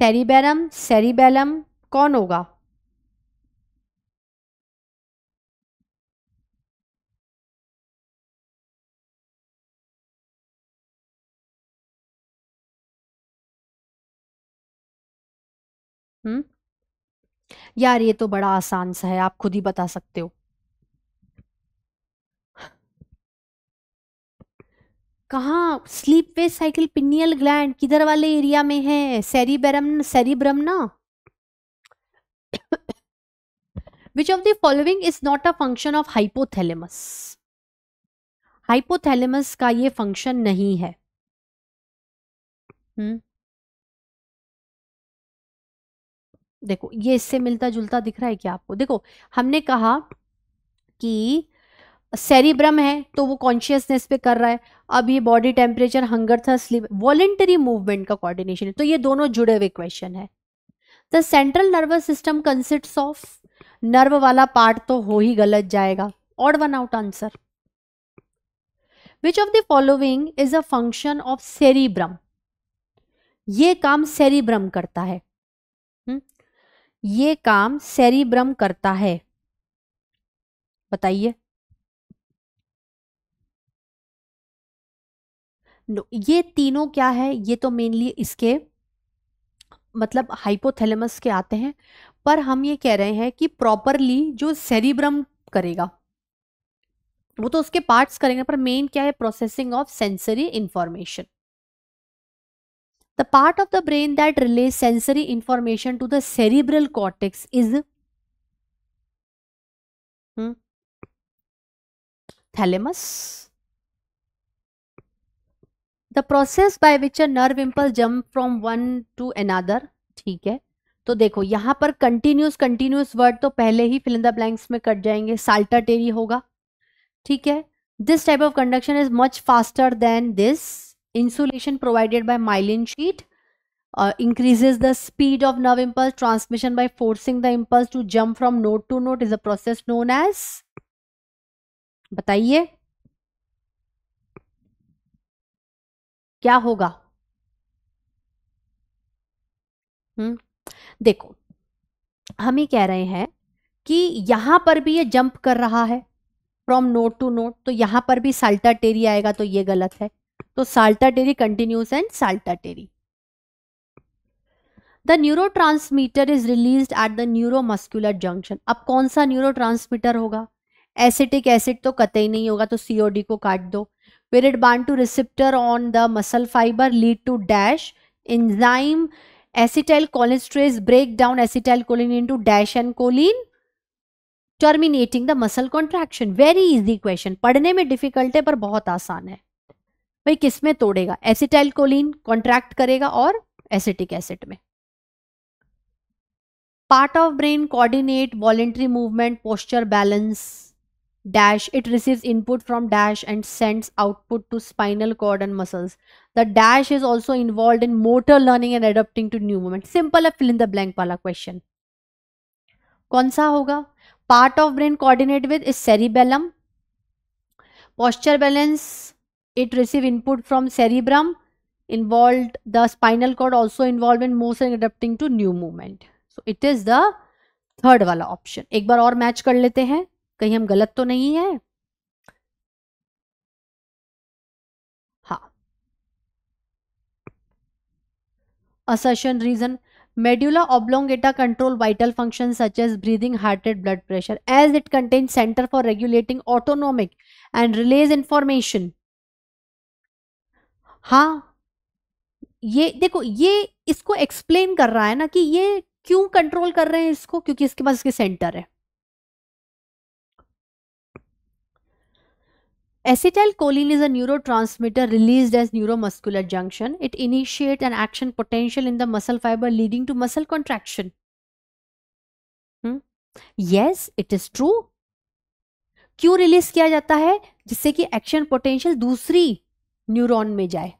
सेरिबेरम सेरिबेलम कौन होगा हम्म यार ये तो बड़ा आसान सा है आप खुद ही बता सकते हो कहा sleep wake cycle pineal gland किधर वाले एरिया में है सेरिब्रम सेरीब्रम ना which of the following is not a function of hypothalamus hypothalamus का ये फंक्शन नहीं है हुँ? हम्म। देखो ये इससे मिलता जुलता दिख रहा है क्या आपको देखो हमने कहा कि सेरिब्रम है तो वो कॉन्शियसनेस पे कर रहा है अब ये बॉडी टेम्परेचर हंगर था स्लीप वॉलेंटरी मूवमेंट का कोऑर्डिनेशन है तो ये दोनों जुड़े हुए क्वेश्चन है the central nervous system consist of nerve वाला पार्ट तो हो ही गलत जाएगा और one out answer which of the following is a function of cerebrum ये काम सेरिब्रम करता है हम्म? ये काम सेरिब्रम करता है बताइए ये तीनों क्या है ये तो मेनली इसके मतलब हाइपोथैलेमस के आते हैं पर हम ये कह रहे हैं कि प्रॉपरली जो सेरिब्रम करेगा वो तो उसके पार्ट्स करेंगे पर मेन क्या है processing of sensory information The part of the brain that relays sensory information to the cerebral cortex is hmm, thalamus. The process by which a nerve impulse jump from one to another, ठीक है तो देखो यहाँ पर continuous continuous word तो पहले ही fill in the blanks में कट जाएंगे साल्टा टेरी होगा ठीक है this type of conduction is much faster than this insulation provided by myelin sheath increases the speed of nerve impulse transmission by forcing the impulse to jump from node to node is a process known as बताइए क्या होगा हम्म देखो हम ही कह रहे हैं कि यहां पर भी ये जंप कर रहा है फ्रॉम नोट टू नोट तो यहां पर भी साल्टा टेरी आएगा तो ये गलत है तो saltatory continuous and saltatory the transmitter is release at the neuromuscular junction अब कौन सा ट्रांसमीटर होगा एसिटिक एसिड तो कतई नहीं होगा तो सीओडी को काट दो where it bond to receptor on the muscle fibre lead to dash enzyme acetyl cholinesterase break down acetyl choline to dash and choline terminating the muscle contraction very easy question पढ़ने में difficult है पर बहुत आसान है भाई किस तोड़ेगा acetyl choline contract करेगा और एसिटिक एसिड में part of brain coordinate voluntary movement posture balance dash it receives input from dash and sends output to spinal cord and muscles the dash is also involve in motor learning and adopting to new movement simple है fill in the blank वाला question कौन सा होगा part of brain coordinate with is cerebellum posture balance it receive input from cerebrum involved the spinal cord also involved in motion adapting to new movement so it is the third वाला option एक बार और match कर लेते हैं कहीं हम गलत तो नहीं है हाँ assertion reason medulla oblongata control vital functions such as breathing heart rate blood pressure as it contains center for regulating autonomic and relays information हाँ ये देखो ये इसको एक्सप्लेन कर रहा है ना कि ये क्यों कंट्रोल कर रहे हैं इसको क्योंकि इसके पास इसके सेंटर है acetyl choline is a neuro transmitter release as neuro muscular junction it initiate an action potential in the muscle fibre leading to muscle contraction yes it is true क्यों रिलीज किया जाता है जिससे कि एक्शन पोटेंशियल दूसरी neuron में जाए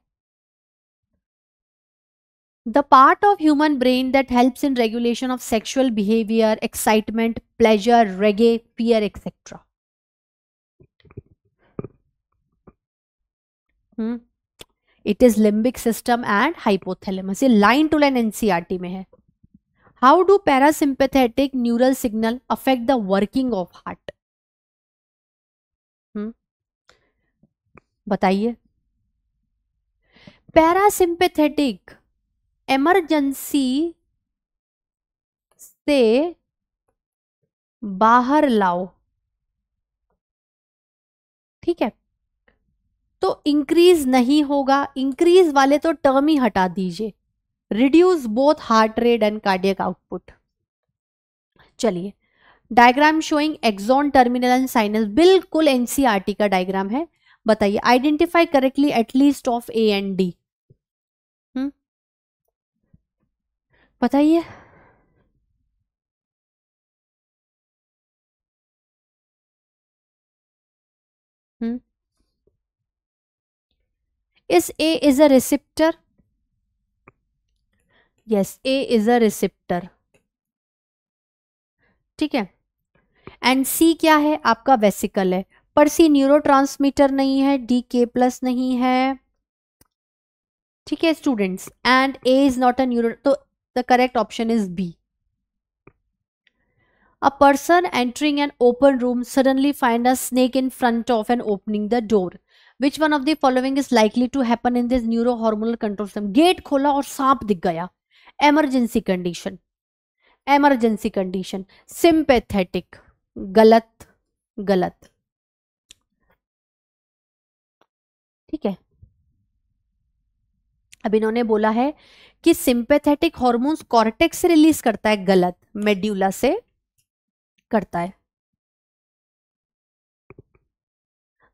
the part of human brain that helps in regulation of sexual behaviour excitement pleasure rage fear etcetera it is limbic system and hypothalamus ये लाइन टू लाइन एनसीआरटी में है how do parasympathetic neural signal affect the working of heart बताइए parasympathetic emergency से बाहर लाओ ठीक है तो इंक्रीज नहीं होगा इंक्रीज वाले तो टर्म ही हटा दीजिए reduce both heart rate and cardiac output चलिए diagram showing axon terminal and synapse बिल्कुल एनसीआरटी e का डायग्राम है बताइए identify correctly at least of A and D बताइए हुँ? Is A is a receptor? Yes, A is a ठीक है and सी क्या है आपका वेसिकल है पर सी न्यूरो नहीं है डी के प्लस नहीं है ठीक है students and A is not a neuro तो The correct option is B. A person entering an open room suddenly find a snake in front of and opening the door. Which one of the following is likely to happen in this neurohormonal control system? Gate khola aur saap dik gaya. Emergency condition. Emergency condition. Sympathetic. Galat. Galat. ठीक है अब इन्होंने बोला है कि sympathetic hormones cortex से release करता है गलत मेड्यूला से करता है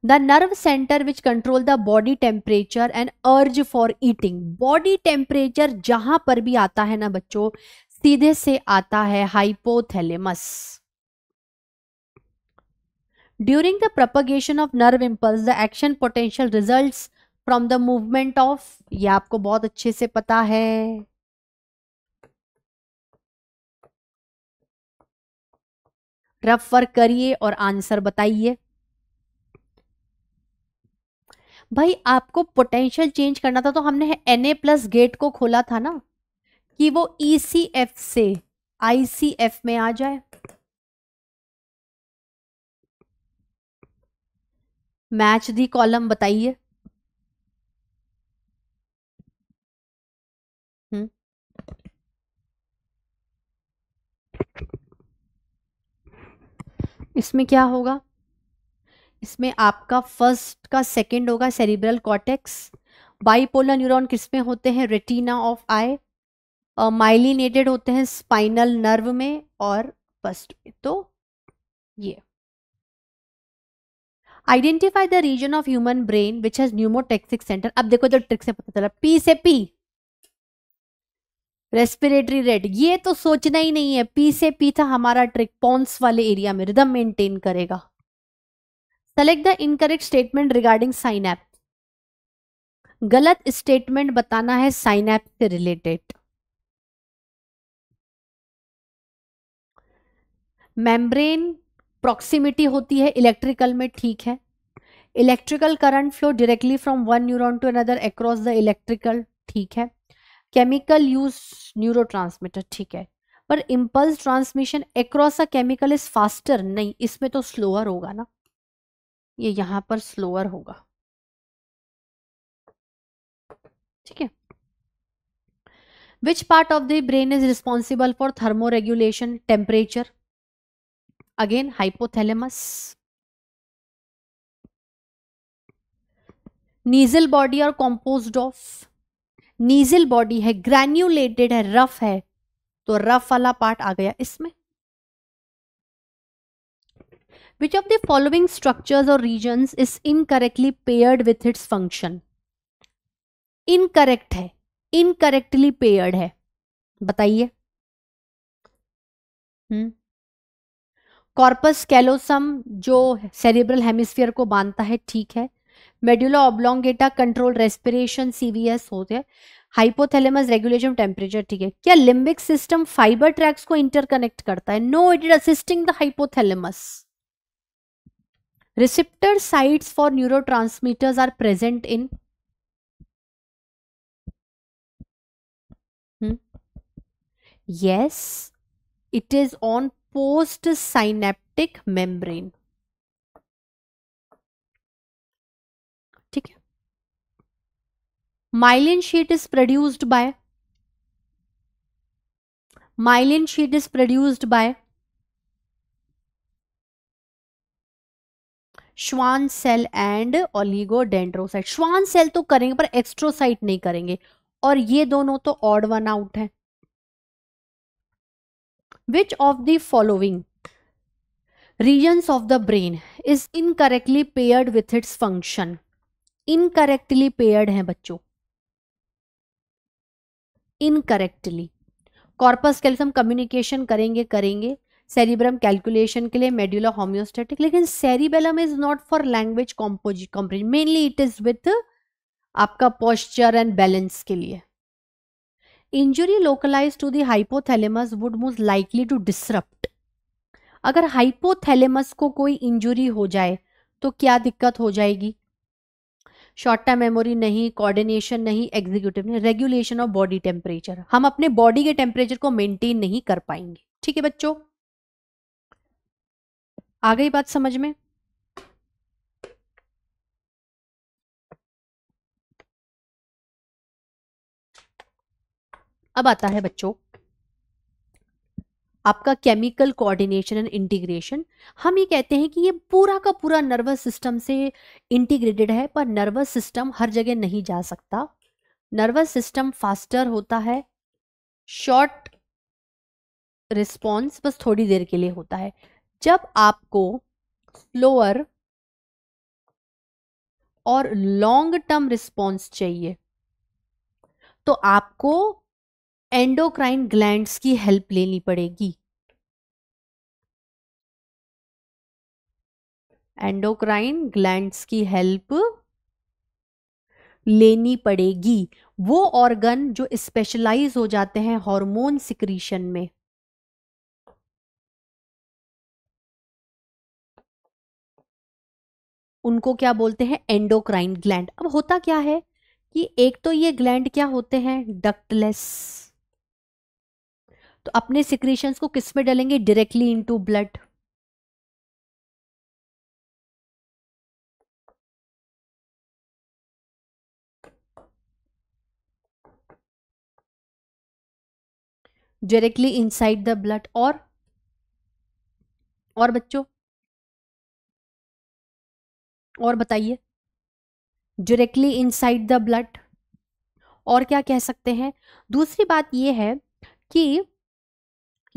the nerve centre which control the body temperature and urge for eating body temperature जहां पर भी आता है ना बच्चों सीधे से आता है hypothalamus during the propagation of nerve impulse the action potential results from the movement of ये आपको बहुत अच्छे से पता है रफ वर्क करिए और आंसर बताइए भाई आपको पोटेंशियल चेंज करना था तो हमने एन ए प्लस गेट को खोला था ना कि वो ई सी एफ से आई सी एफ में आ जाए मैच दी कॉलम बताइए इसमें क्या होगा इसमें आपका फर्स्ट का सेकंड होगा सेरिब्रल कॉटेक्स बाइपोलर न्यूरॉन किसमें होते हैं रेटिना ऑफ आई माइलिनेटेड होते हैं स्पाइनल नर्व में और फर्स्ट में तो ये identify the region of human brain which has pneumotaxic centre अब देखो जो ट्रिक से पता चला पी से पी रेस्पिरेटरी रेट ये तो सोचना ही नहीं है पी से पी था हमारा ट्रिक पॉन्स वाले एरिया में रिदम मेंटेन करेगा select the incorrect statement regarding synapse गलत स्टेटमेंट बताना है साइन एप से रिलेटेड मेम्ब्रेन प्रॉक्सिमिटी होती है इलेक्ट्रिकल में ठीक है electrical current flow directly from one neuron to another across the electrical ठीक है केमिकल यूज न्यूरो ठीक है पर impulse transmission across a chemical is faster नहीं इसमें तो स्लोअर होगा ना ये यहां पर स्लोअर होगा ठीक है which part of the brain is responsible for thermo regulation temperature again hypothalamus Nissl body are compose of Nissl body है ग्रैन्यूलेटेड है रफ है तो रफ वाला पार्ट आ गया इसमें which of the following structures or regions is incorrectly paired with its function incorrect है incorrectly paired है बताइए कॉर्पस कैलोसम हम्म। जो सेरेब्रल हेमिस्फीयर को बांधता है ठीक है medulla oblongata control respiration CVS होते हैं हाइपोथैलेमस रेगुलेशन टेम्परेचर ठीक है क्या लिम्बिक सिस्टम फाइबर ट्रैक्स को इंटरकनेक्ट करता है no it is assisting the hypothalamus receptor sites for neuro transmitters are present in it is on post synaptic membrane myelin sheath is produced by myelin sheath is produced by Schwann cell and oligodendrocyte Schwann cell तो करेंगे पर एक्स्ट्रोसाइट नहीं करेंगे और ये दोनों तो odd one out है which of the following regions of the brain is incorrectly paired with its function incorrectly paired है बच्चों इनकरेक्टली कॉर्पस कैल्सम कम्युनिकेशन करेंगे करेंगे सेरिब्रम कैलकुलेशन के लिए मेड्यूला होम्योस्टेटिक लेकिन cerebellum is not for language composite mainly it is with आपका posture and balance के लिए injury localize to the hypothalamus would most likely to disrupt अगर हाइपोथेलेमस को कोई इंजुरी हो जाए तो क्या दिक्कत हो जाएगी शॉर्ट टर्म मेमोरी नहीं कोऑर्डिनेशन नहीं एग्जीक्यूटिव नहीं रेगुलेशन ऑफ बॉडी टेम्परेचर हम अपने बॉडी के टेम्परेचर को मेंटेन नहीं कर पाएंगे ठीक है बच्चों आ गई बात समझ में अब आता है बच्चों आपका केमिकल कोऑर्डिनेशन एंड इंटीग्रेशन हम ये कहते हैं कि ये पूरा का पूरा नर्वस सिस्टम से इंटीग्रेटेड है पर नर्वस सिस्टम हर जगह नहीं जा सकता नर्वस सिस्टम फास्टर होता है शॉर्ट रिस्पॉन्स बस थोड़ी देर के लिए होता है जब आपको स्लोअर और लॉन्ग टर्म रिस्पॉन्स चाहिए तो आपको एंडोक्राइन ग्लैंड्स की हेल्प लेनी पड़ेगी एंडोक्राइन ग्लैंड्स की हेल्प लेनी पड़ेगी वो ऑर्गन जो स्पेशलाइज हो जाते हैं हार्मोन सिक्रीशन में उनको क्या बोलते हैं एंडोक्राइन ग्लैंड अब होता क्या है कि एक तो ये ग्लैंड क्या होते हैं डक्टलेस तो अपने सिक्रीशंस को किस में डालेंगे directly into blood directly inside the blood और और बच्चों और बताइए डायरेक्टली इनसाइड द ब्लड और क्या कह सकते हैं दूसरी बात यह है कि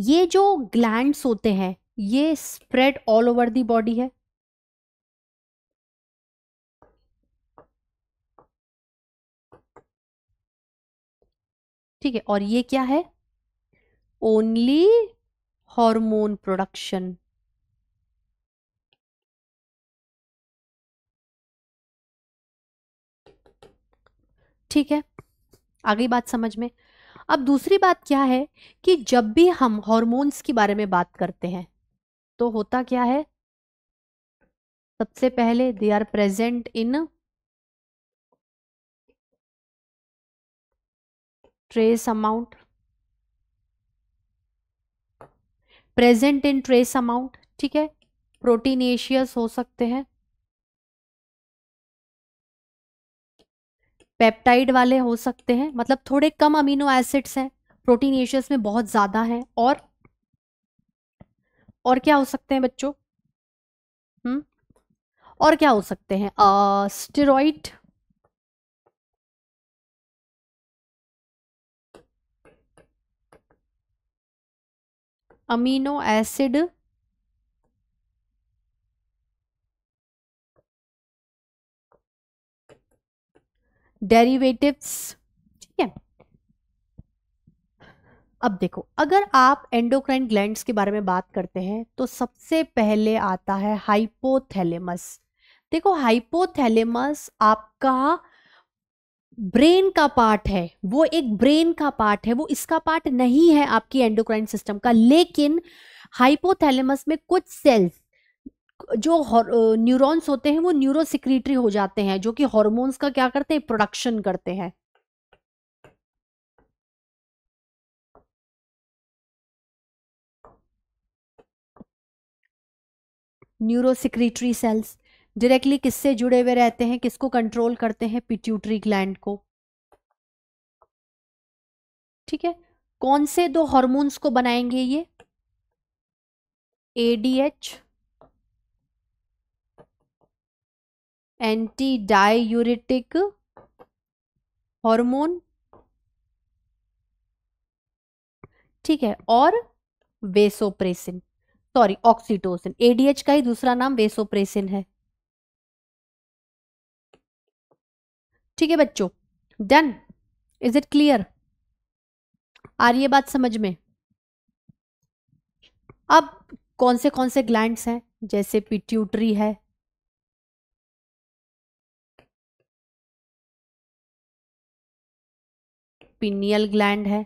ये जो ग्लैंड्स होते हैं ये spread all over the body है ठीक है और ये क्या है ओनली हॉर्मोन प्रोडक्शन ठीक है आगे बात समझ में अब दूसरी बात क्या है कि जब भी हम हॉर्मोन्स के बारे में बात करते हैं तो होता क्या है सबसे पहले they are present in trace amount present in trace amount ठीक है प्रोटीनेशियस हो सकते हैं पेप्टाइड वाले हो सकते हैं मतलब थोड़े कम अमीनो एसिड्स हैं प्रोटीन एशियस में बहुत ज़्यादा हैं और और क्या हो सकते हैं बच्चों हम्म और क्या हो सकते हैं स्टेरॉइड अमीनो एसिड डेरिवेटिव्स ठीक है अब देखो अगर आप एंडोक्राइन ग्लैंड्स के बारे में बात करते हैं तो सबसे पहले आता है हाइपोथैलेमस देखो हाइपोथैलेमस आपका ब्रेन का पार्ट है वो एक ब्रेन का पार्ट है वो इसका पार्ट नहीं है आपकी एंडोक्राइन सिस्टम का लेकिन हाइपोथैलेमस में कुछ सेल्स जो न्यूरॉन्स होते हैं वो न्यूरोसिक्रिटरी हो जाते हैं जो कि हॉर्मोन्स का क्या करते हैं प्रोडक्शन करते हैं न्यूरोसिक्रिटरी सेल्स डायरेक्टली किससे जुड़े हुए रहते हैं किसको कंट्रोल करते हैं पिट्यूटरी ग्लैंड को ठीक है कौन से दो हॉर्मोन्स को बनाएंगे ये एडीएच एंटी डायूरेटिक हॉर्मोन ठीक है और वेसोप्रेसिन सॉरी ऑक्सीटोसिन एडीएच का ही दूसरा नाम वेसोप्रेसिन है ठीक है बच्चों डन इज इट क्लियर आ रही है बात समझ में अब कौन से कौन से ग्लैंड्स हैं जैसे पिट्यूटरी है पिनियल ग्लैंड है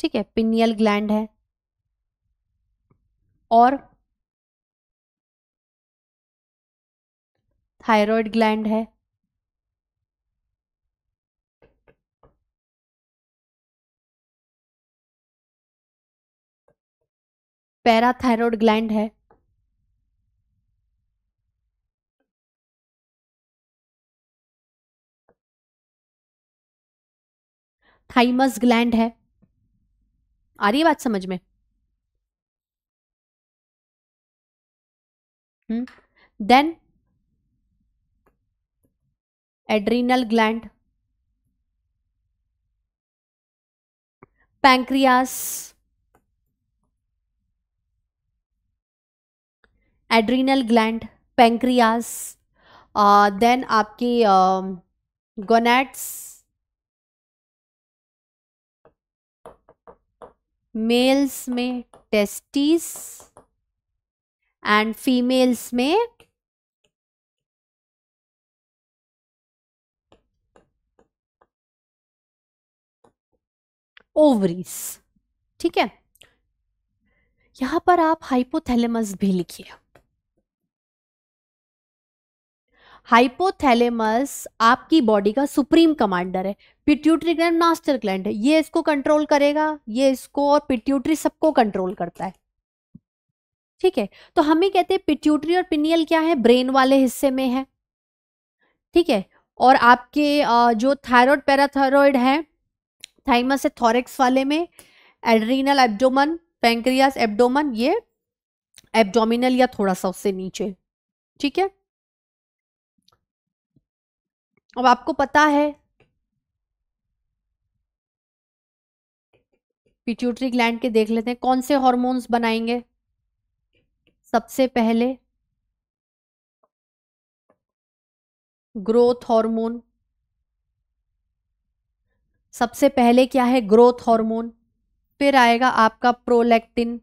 ठीक है पिनियल ग्लैंड है और थायराइड ग्लैंड है पैराथायरॉयड ग्लैंड है थाइमस ग्लैंड है आ रही है बात समझ में then adrenal gland pancreas adrenal gland pancreas then आपकी गोनेट्स मेल्स में टेस्टिस एंड फीमेल्स में ओवरीज ठीक है यहां पर आप हाइपोथैलेमस भी लिखिए हाइपोथैलेमस आपकी बॉडी का सुप्रीम कमांडर है पिट्यूटरी ग्लैंड मास्टर ग्लैंड है ये इसको कंट्रोल करेगा ये इसको और पिट्यूटरी सबको कंट्रोल करता है ठीक है तो हम ही कहते हैं पिट्यूटरी और पिनियल क्या है ब्रेन वाले हिस्से में है ठीक है और आपके जो थायरॉयड पैराथायरॉयड है थाइमस है थॉरिक्स वाले में एड्रीनल एब्डोमन पेंक्रियास एब्डोमन ये एब्डोमिनल या थोड़ा सा उससे नीचे ठीक है अब आपको पता है पिट्यूटरी ग्लैंड के देख लेते हैं कौन से हॉर्मोन्स बनाएंगे सबसे पहले ग्रोथ हार्मोन सबसे पहले क्या है ग्रोथ हार्मोन फिर आएगा आपका प्रोलैक्टिन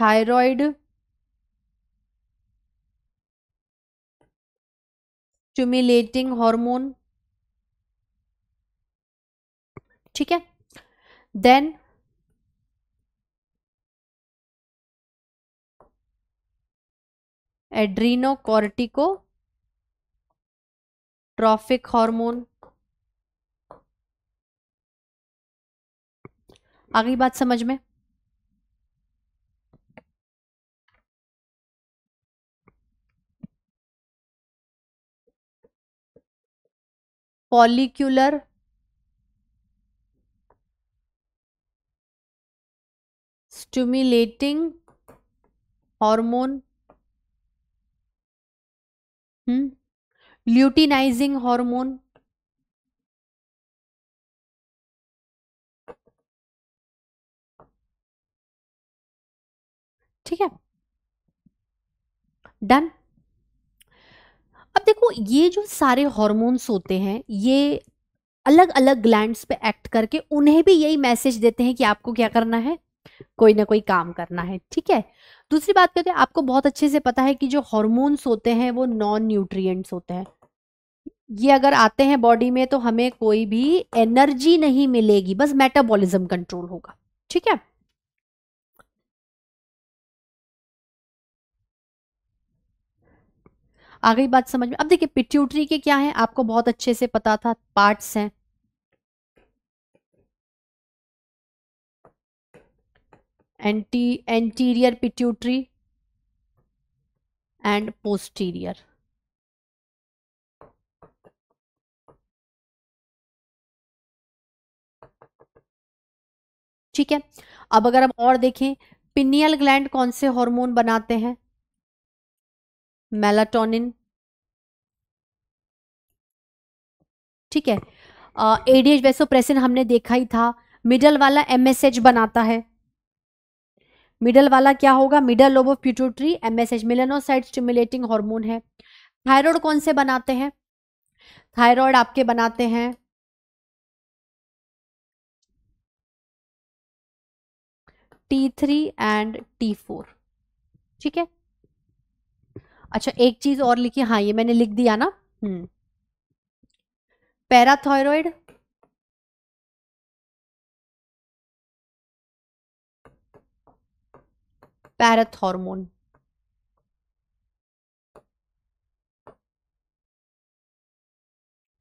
थायराइड स्टिमुलेटिंग हार्मोन ठीक है then adreno cortico trophic hormone आ गई बात समझ में follicular stimulating hormone hmm, luteinising hormone ठीक है डन देखो ये जो सारे हॉर्मोन्स होते हैं ये अलग अलग ग्लैंड्स पे एक्ट करके उन्हें भी यही मैसेज देते हैं कि आपको क्या करना है कोई ना कोई काम करना है ठीक है दूसरी बात करते हैं आपको बहुत अच्छे से पता है कि जो हॉर्मोन्स होते हैं वो नॉन न्यूट्रिएंट्स होते हैं ये अगर आते हैं बॉडी में तो हमें कोई भी एनर्जी नहीं मिलेगी बस मेटाबॉलिज्म कंट्रोल होगा ठीक है आ गई बात समझ में अब देखिए पिट्यूटरी के क्या है आपको बहुत अच्छे से पता था पार्ट्स हैं anti anterior pituitary and posterior ठीक है अब अगर हम और देखें पिनियल ग्लैंड कौन से हार्मोन बनाते हैं मेलाटोनिन ठीक है एडीएच वेसोप्रेसिन हमने देखा ही था मिडल वाला एमएसएच बनाता है मिडल वाला क्या होगा middle lobe of pituitary MSH melanocyte stimulating hormone है थायराइड कौन से बनाते हैं थायराइड आपके बनाते हैं T three and T four ठीक है अच्छा एक चीज़ और लिखी हाँ ये मैंने लिख दिया ना पैराथायरॉयड पैरथ पैराथॉर्मोन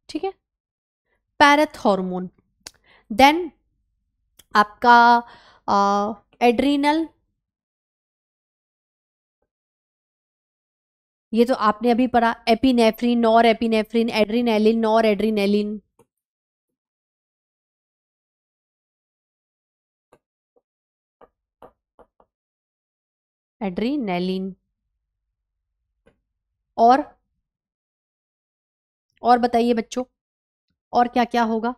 ठीक है पैराथॉर्मोन देन आपका एड्रीनल ये तो आपने अभी पढ़ा epinephrine nor epinephrine adrenaline nor adrenaline adrenaline और और बताइए बच्चों और क्या क्या होगा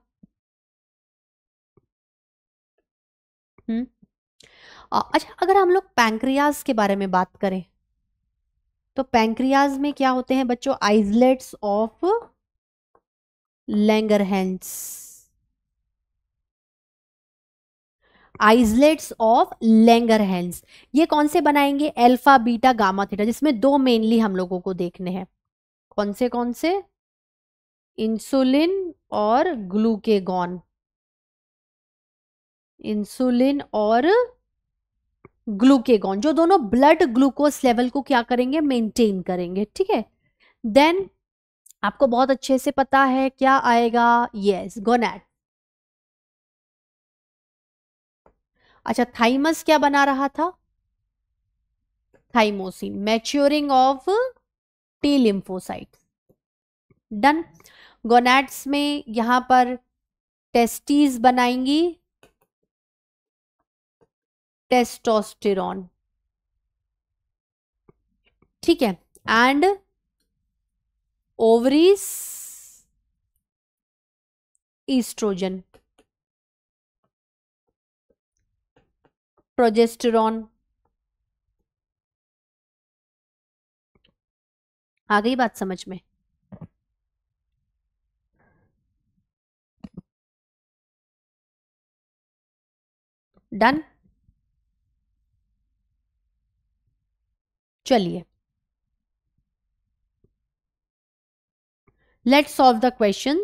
हम्म अच्छा अगर हम लोग पैंक्रियाज के बारे में बात करें तो पैंक्रियाज में क्या होते हैं बच्चों islets of Langerhans islets of hands ये कौन से बनाएंगे अल्फा बीटा गामा थीटा जिसमें दो मेनली हम लोगों को देखने हैं कौन से कौन से इंसुलिन और ग्लूकेगॉन इंसुलिन और ग्लूकेगॉन जो दोनों ब्लड ग्लूकोज लेवल को क्या करेंगे मेंटेन करेंगे ठीक है देन आपको बहुत अच्छे से पता है क्या आएगा यस गोनेट अच्छा थाइमस क्या बना रहा था thymosin maturing of T lymphocyte done gonads में यहां पर टेस्टीज बनाएंगी टेस्टोस्टेरॉन ठीक है एंड ओवरीज ईस्ट्रोजन प्रोजेस्टेरॉन आ गई बात समझ में डन चलिए let solve the question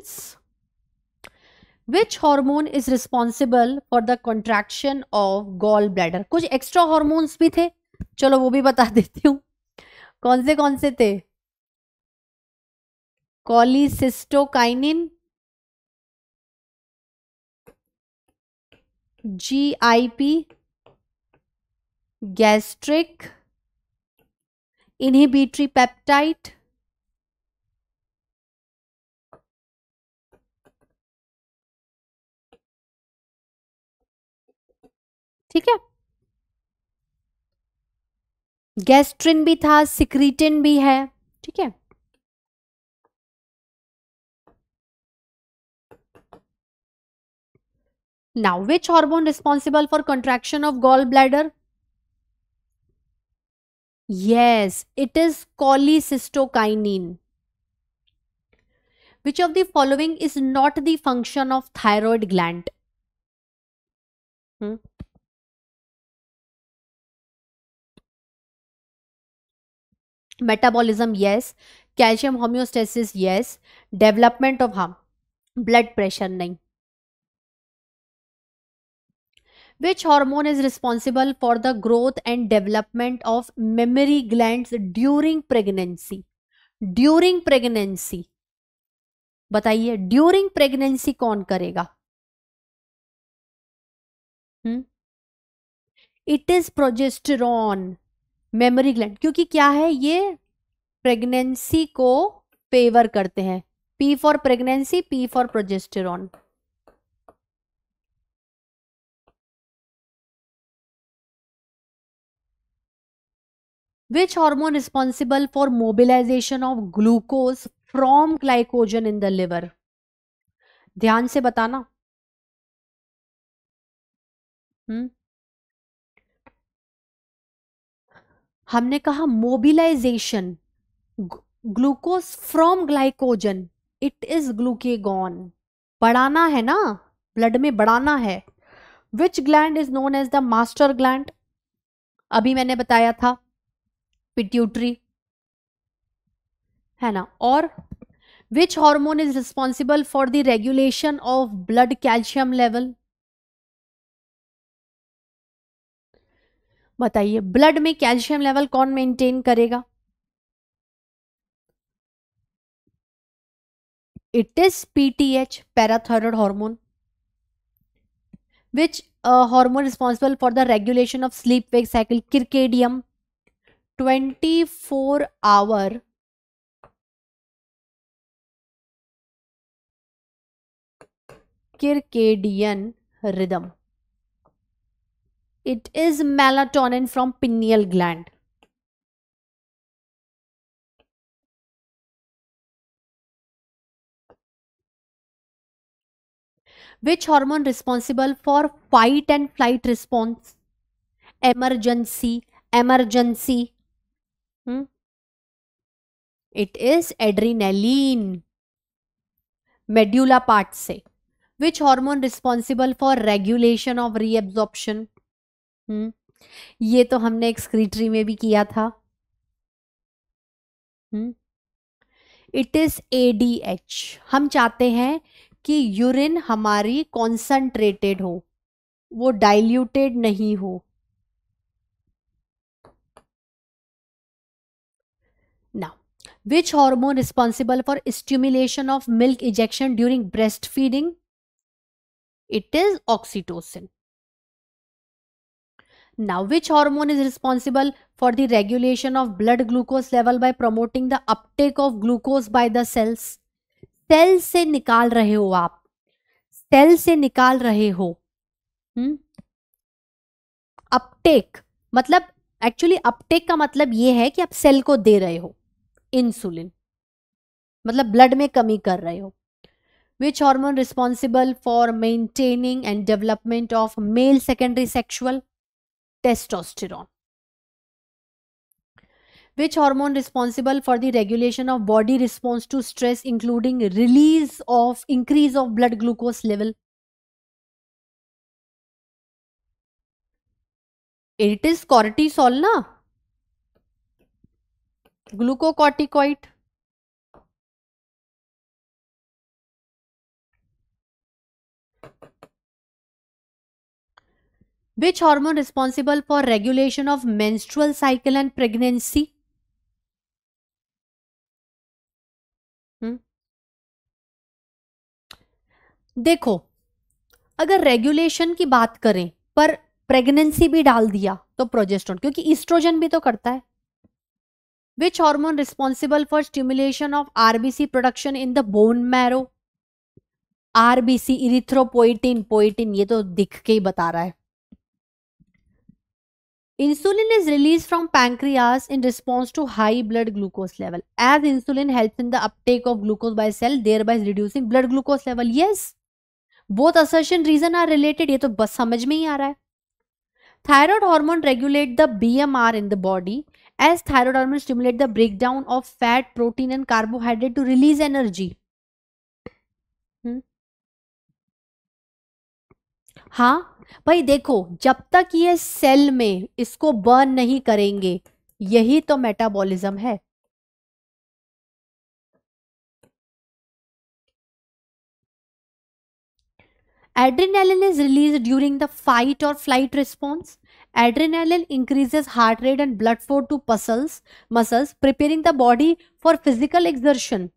which hormone is responsible for the contraction of gall bladder कुछ एक्स्ट्रा हॉर्मोन्स भी थे चलो वो भी बता देती हूँ कौन से कौन से थे cholecystokinin G I P gastric inhibitory peptide ठीक है गैस्ट्रिन भी था सिक्रीटिन भी है ठीक है now which hormone responsible for contraction of gall bladder Yes, it is cholecystokinin. Which of the following is not the function of thyroid gland? Hmm? Metabolism, yes. Calcium homeostasis, yes. Development of harm. Blood pressure, नहीं. which hormone is responsible for the growth and development of mammary glands during pregnancy during pregnancy बताइए during pregnancy कौन करेगा it is progesterone mammary gland क्योंकि क्या है ये pregnancy को favour करते हैं P for pregnancy P for progesterone which hormone responsible for mobilization of glucose from glycogen in the liver ध्यान से बताना हम्म हमने कहा mobilization glucose from glycogen it is glucagon बढ़ाना है ना ब्लड में बढ़ाना है which gland is known as the master gland अभी मैंने बताया था पिट्यूटरी है ना और which hormone is responsible for the regulation of blood calcium level बताइए ब्लड में कैल्शियम लेवल कौन मेंटेन करेगा it is PTH parathyroid hormone which hormone responsible for the regulation of sleep wake cycle circadian 24 hour circadian rhythm it is melatonin from pineal gland which hormone responsible for fight and flight response emergency emergency it is adrenaline medulla part से which hormone responsible for regulation of reabsorption ये तो हमने excretory में भी किया था it is ADH हम चाहते हैं कि यूरिन हमारी कॉन्सेंट्रेटेड हो वो डाइल्यूटेड नहीं हो Which hormone responsible for stimulation of milk ejection during breastfeeding? It is oxytocin. Now, which hormone is responsible for the regulation of blood glucose level by promoting the uptake of glucose by the cells? Cell से निकाल रहे हो आप cell से निकाल रहे हो Uptake मतलब एक्चुअली अपटेक का मतलब ये है कि आप सेल को दे रहे हो इंसुलिन मतलब ब्लड में कमी कर रहे हो which hormone responsible for maintaining and development of male secondary sexual testosterone which hormone responsible for the regulation of body response to stress including release of increase of blood glucose level it is cortisol ना glucocorticoid which hormone responsible for regulation of menstrual cycle and pregnancy देखो अगर regulation की बात करें पर pregnancy भी डाल दिया तो प्रोजेस्ट्रॉन क्योंकि ईस्ट्रोजन भी तो करता है which hormone responsible for stimulation of rbc production in the bone marrow rbc erythropoietin poietin ये तो दिख के ही बता रहा है insulin is released from pancreas in response to high blood glucose level as insulin helps in the uptake of glucose by cell thereby reducing blood glucose level yes both assertion reason are related ये तो बस समझ में ही आ रहा है thyroid hormone regulate the bmr in the body as thyroidal stimulate the break down of fat protein and carbohydrate to release energy हाँ भाई देखो जब तक ये सेल में इसको बर्न नहीं करेंगे यही तो मेटाबॉलिज्म है adrenaline is release during the fight और flight response Adrenaline increases heart rate and blood flow to muscles, muscles preparing the body for physical exertion.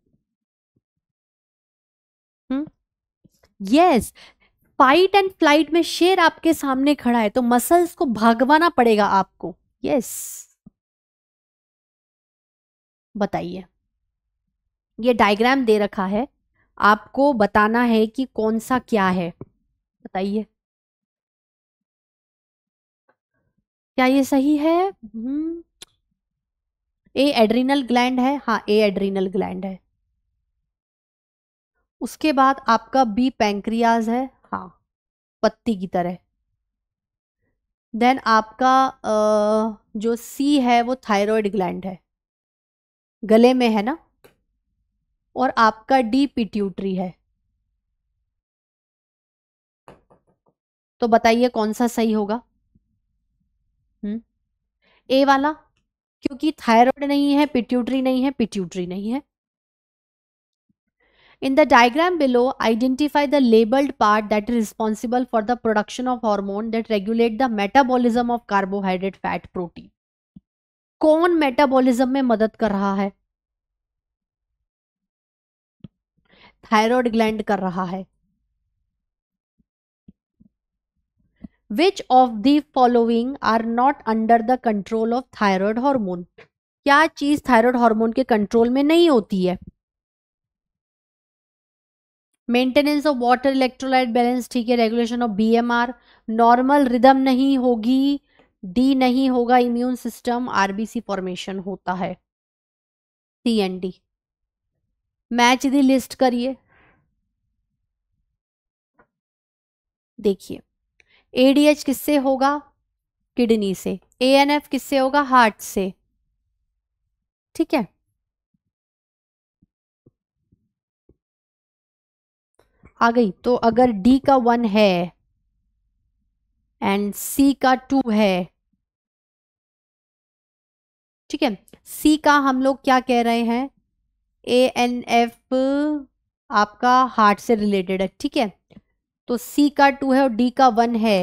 Hmm? Yes, fight and flight में शेर आपके सामने खड़ा है तो मसल्स को भागवाना पड़ेगा आपको यस बताइए ये डायग्राम दे रखा है आपको बताना है कि कौन सा क्या है बताइए क्या ये सही है हम्म। ए एड्रीनल ग्लैंड है हाँ ए एड्रीनल ग्लैंड है उसके बाद आपका बी पैंक्रियाज है हाँ पत्ती की तरह देन आपका आ, जो सी है वो थायराइड ग्लैंड है गले में है ना और आपका डी पिट्यूटरी है तो बताइए कौन सा सही होगा हम्म। ए वाला क्योंकि थायराइड नहीं है पिट्यूटरी नहीं है पिट्यूटरी नहीं है in the diagram below identify the labelled part that is responsible for the production of hormone that regulate the metabolism of carbohydrate fat protein कौन मेटाबोलिज्म में मदद कर रहा है थायरॉयड ग्लैंड कर रहा है which of the following are not under the control of thyroid hormone क्या चीज थायरॉयड हार्मोन के कंट्रोल में नहीं होती है maintenance of water electrolyte balance ठीक है regulation of BMR normal rhythm नहीं होगी डी नहीं होगा इम्यून सिस्टम आरबीसी फॉर्मेशन होता है C and D match the list करिए देखिए एडीएच किससे होगा किडनी से एएनएफ किससे होगा हार्ट से ठीक है आ गई तो अगर डी का वन है एंड सी का टू है ठीक है सी का हम लोग क्या कह रहे हैं ए एन एफ आपका हार्ट से रिलेटेड है ठीक है तो सी का टू है और डी का वन है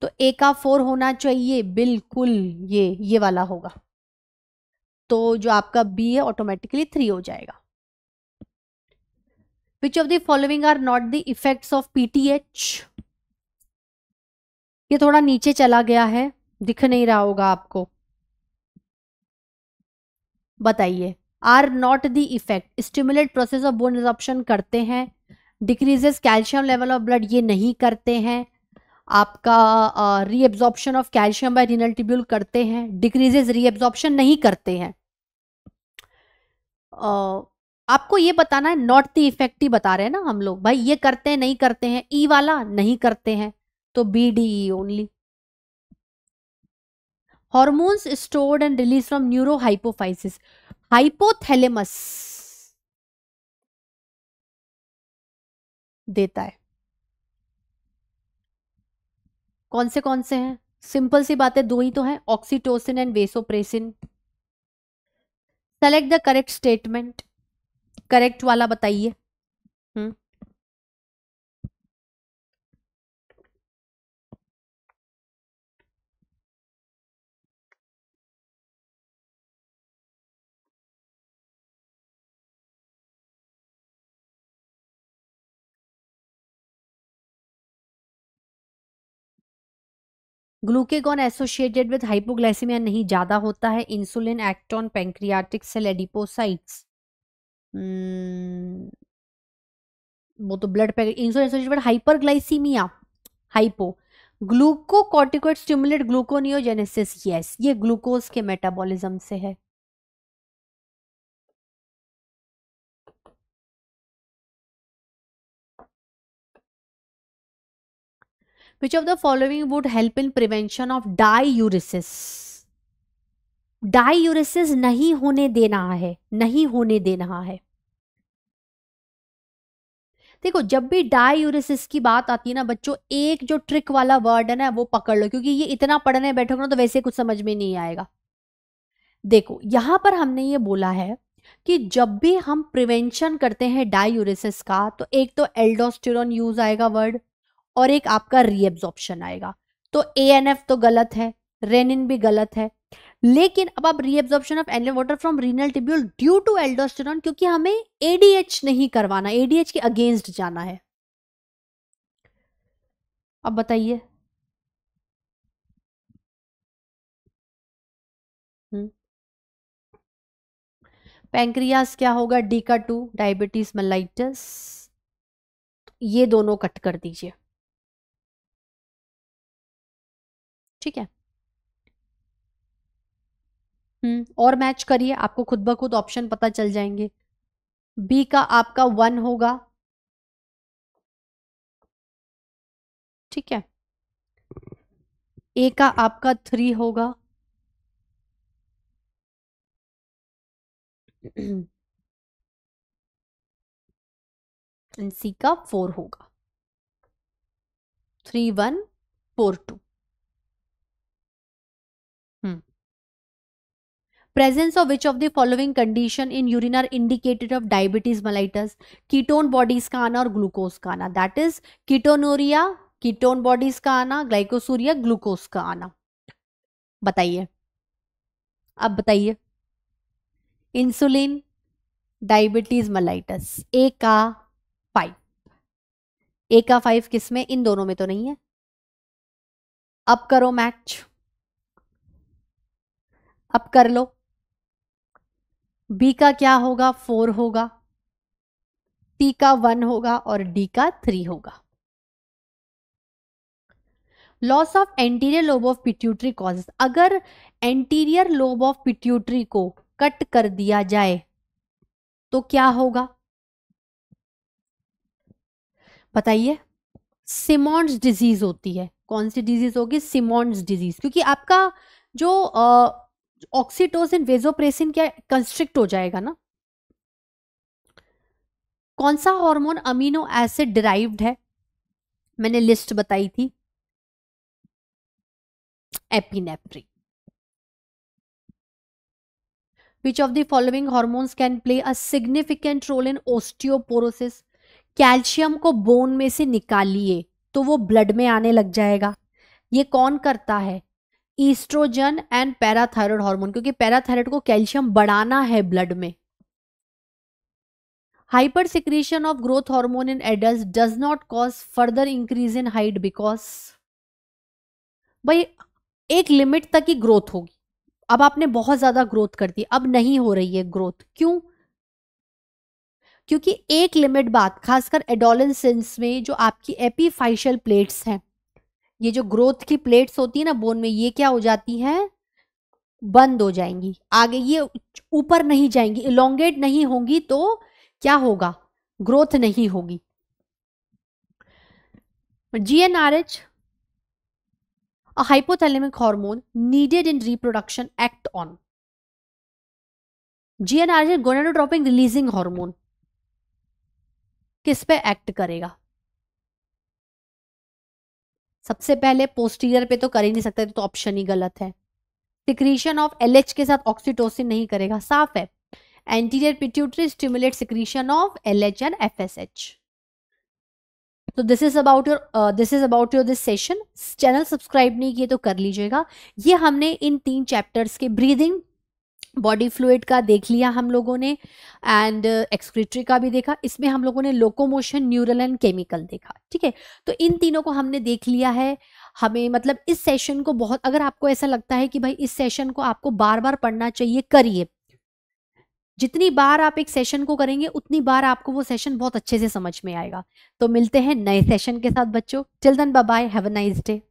तो ए का फोर होना चाहिए बिल्कुल ये ये वाला होगा तो जो आपका बी है ऑटोमेटिकली थ्री हो जाएगा which of the following are not the effects of H ये थोड़ा नीचे चला गया है दिख नहीं रहा होगा आपको बताइए are not the effect stimulate process of bone resorption करते हैं decreases calcium level of blood ये नहीं करते हैं आपका reabsorption of calcium by renal tubule करते हैं डिक्रीजेज रीअब्जॉर्प्शन नहीं करते हैं uh, आपको ये बताना है नॉट इफेक्ट इफेक्टिव बता रहे हैं ना हम लोग भाई ये करते हैं नहीं करते हैं ई e वाला नहीं करते हैं तो B D E only hormones stored and release from neurohypophysis देता है कौन से कौन से हैं सिंपल सी बातें दो ही तो हैं oxytocin and vasopressin select the correct statement correct वाला बताइए hmm. Glucagon associated with hypoglycaemia नहीं ज़्यादा होता है insulin act on pancreatic cell adipocytes hmm, वो तो blood insulin associated hyperglycaemia hypo glucocorticoid stimulate gluconeogenesis yes ये ग्लूकोज के मेटाबॉलिज्म से है which the following would help in prevention of diuresis diuresis नहीं होने देना है नहीं होने देना है देखो जब भी यूरिसिस की बात आती है ना बच्चों एक जो ट्रिक वाला वर्ड है ना वो पकड़ लो क्योंकि ये इतना पढ़ने बैठोगे ना तो वैसे कुछ समझ में नहीं आएगा देखो यहां पर हमने ये बोला है कि जब भी हम प्रिवेंशन करते हैं यूरिसिस का तो एक तो एल्डोस्टेरॉन यूज आएगा वर्ड और एक आपका रीअब्जॉर्प्शन आएगा तो ए तो गलत है रेनिन भी गलत है लेकिन अब आप रीअब्जॉर्प्शन ऑफ एनिल water from renal tubule due to aldosterone क्योंकि हमें एडीएच नहीं करवाना एडीएच के अगेंस्ट जाना है अब बताइए हम्म। पैंक्रियास क्या होगा डीका टू डायबिटीज मलाइटस ये दोनों कट कर दीजिए ठीक है हम्म और मैच करिए आपको खुद ब खुद ऑप्शन पता चल जाएंगे बी का आपका वन होगा ठीक है ए का आपका थ्री होगा एंड सी का फोर होगा three one four two presence of which of the following condition in urine are indicated of diabetes mellitus ketone bodies का आना और ग्लूकोज का आना that is ketonuria ketone bodies का आना ग्लाइकोसूरिया ग्लूकोज का आना बताइए अब बताइए इंसुलिन डायबिटीज मलाइटस ए का फाइव ए का फाइव किसमें इन दोनों में तो नहीं है अब करो मैच अब कर लो बी का क्या होगा फोर होगा टी का वन होगा और डी का थ्री होगा loss of anterior lobe of pituitary causes अगर एंटीरियर लोब ऑफ पिट्यूटरी को कट कर दिया जाए तो क्या होगा बताइए सिमोन्स डिजीज होती है कौन सी डिजीज होगी सिमोन्स डिजीज क्योंकि आपका जो ऑक्सीटोसिन वेजोप्रेसिन क्या कंस्ट्रिक्ट हो जाएगा ना कौन सा हार्मोन अमीनो एसिड डिराइव्ड है मैंने लिस्ट बताई थी epinephrine which of the following hormones can play a significant role in osteoporosis calcium को बोन में से निकालिए तो वो ब्लड में आने लग जाएगा ये कौन करता है ईस्ट्रोजन एंड पैराथायरॉयड हार्मोन क्योंकि पैराथायरॉयड को कैल्शियम बढ़ाना है ब्लड में hyper secretion of growth hormone in adult does not cause further increase in height because भाई एक लिमिट तक ही ग्रोथ होगी अब आपने बहुत ज्यादा ग्रोथ कर दी अब नहीं हो रही है ग्रोथ क्यों क्योंकि एक लिमिट बात खासकर एडोलेंसेंस में जो आपकी एपीफाइशियल प्लेट्स हैं ये जो ग्रोथ की प्लेट्स होती है ना बोन में ये क्या हो जाती है बंद हो जाएंगी आगे ये ऊपर नहीं जाएंगी इलोंगेट नहीं होंगी तो क्या होगा ग्रोथ नहीं होगी GnRH a hypothalamic hormone needed in reproduction act on GnRH gonadotropic releasing hormone किस पे एक्ट करेगा सबसे पहले पोस्टीरियर पे तो कर ही नहीं सकते तो ऑप्शन ही गलत है सिक्रीशन ऑफ एल के साथ ऑक्सीटोसिन नहीं करेगा साफ है anterior pituitary stimulate secretion of L H and F S H तो this is about your this is about your this session channel subscribe नहीं किए तो कर लीजिएगा ये हमने इन तीन चैप्टर्स के ब्रीदिंग बॉडी फ्लूड का देख लिया हम लोगों ने एंड एक्सक्रिटरी uh, का भी देखा इसमें हम लोगों ने लोकोमोशन न्यूरल एंड केमिकल देखा ठीक है तो इन तीनों को हमने देख लिया है हमें मतलब इस सेशन को बहुत अगर आपको ऐसा लगता है कि भाई इस सेशन को आपको बार बार पढ़ना चाहिए करिए जितनी बार आप एक सेशन को करेंगे उतनी बार आपको वो सेशन बहुत अच्छे से समझ में आएगा तो मिलते हैं नए सेशन के साथ बच्चों till then bye have a nice day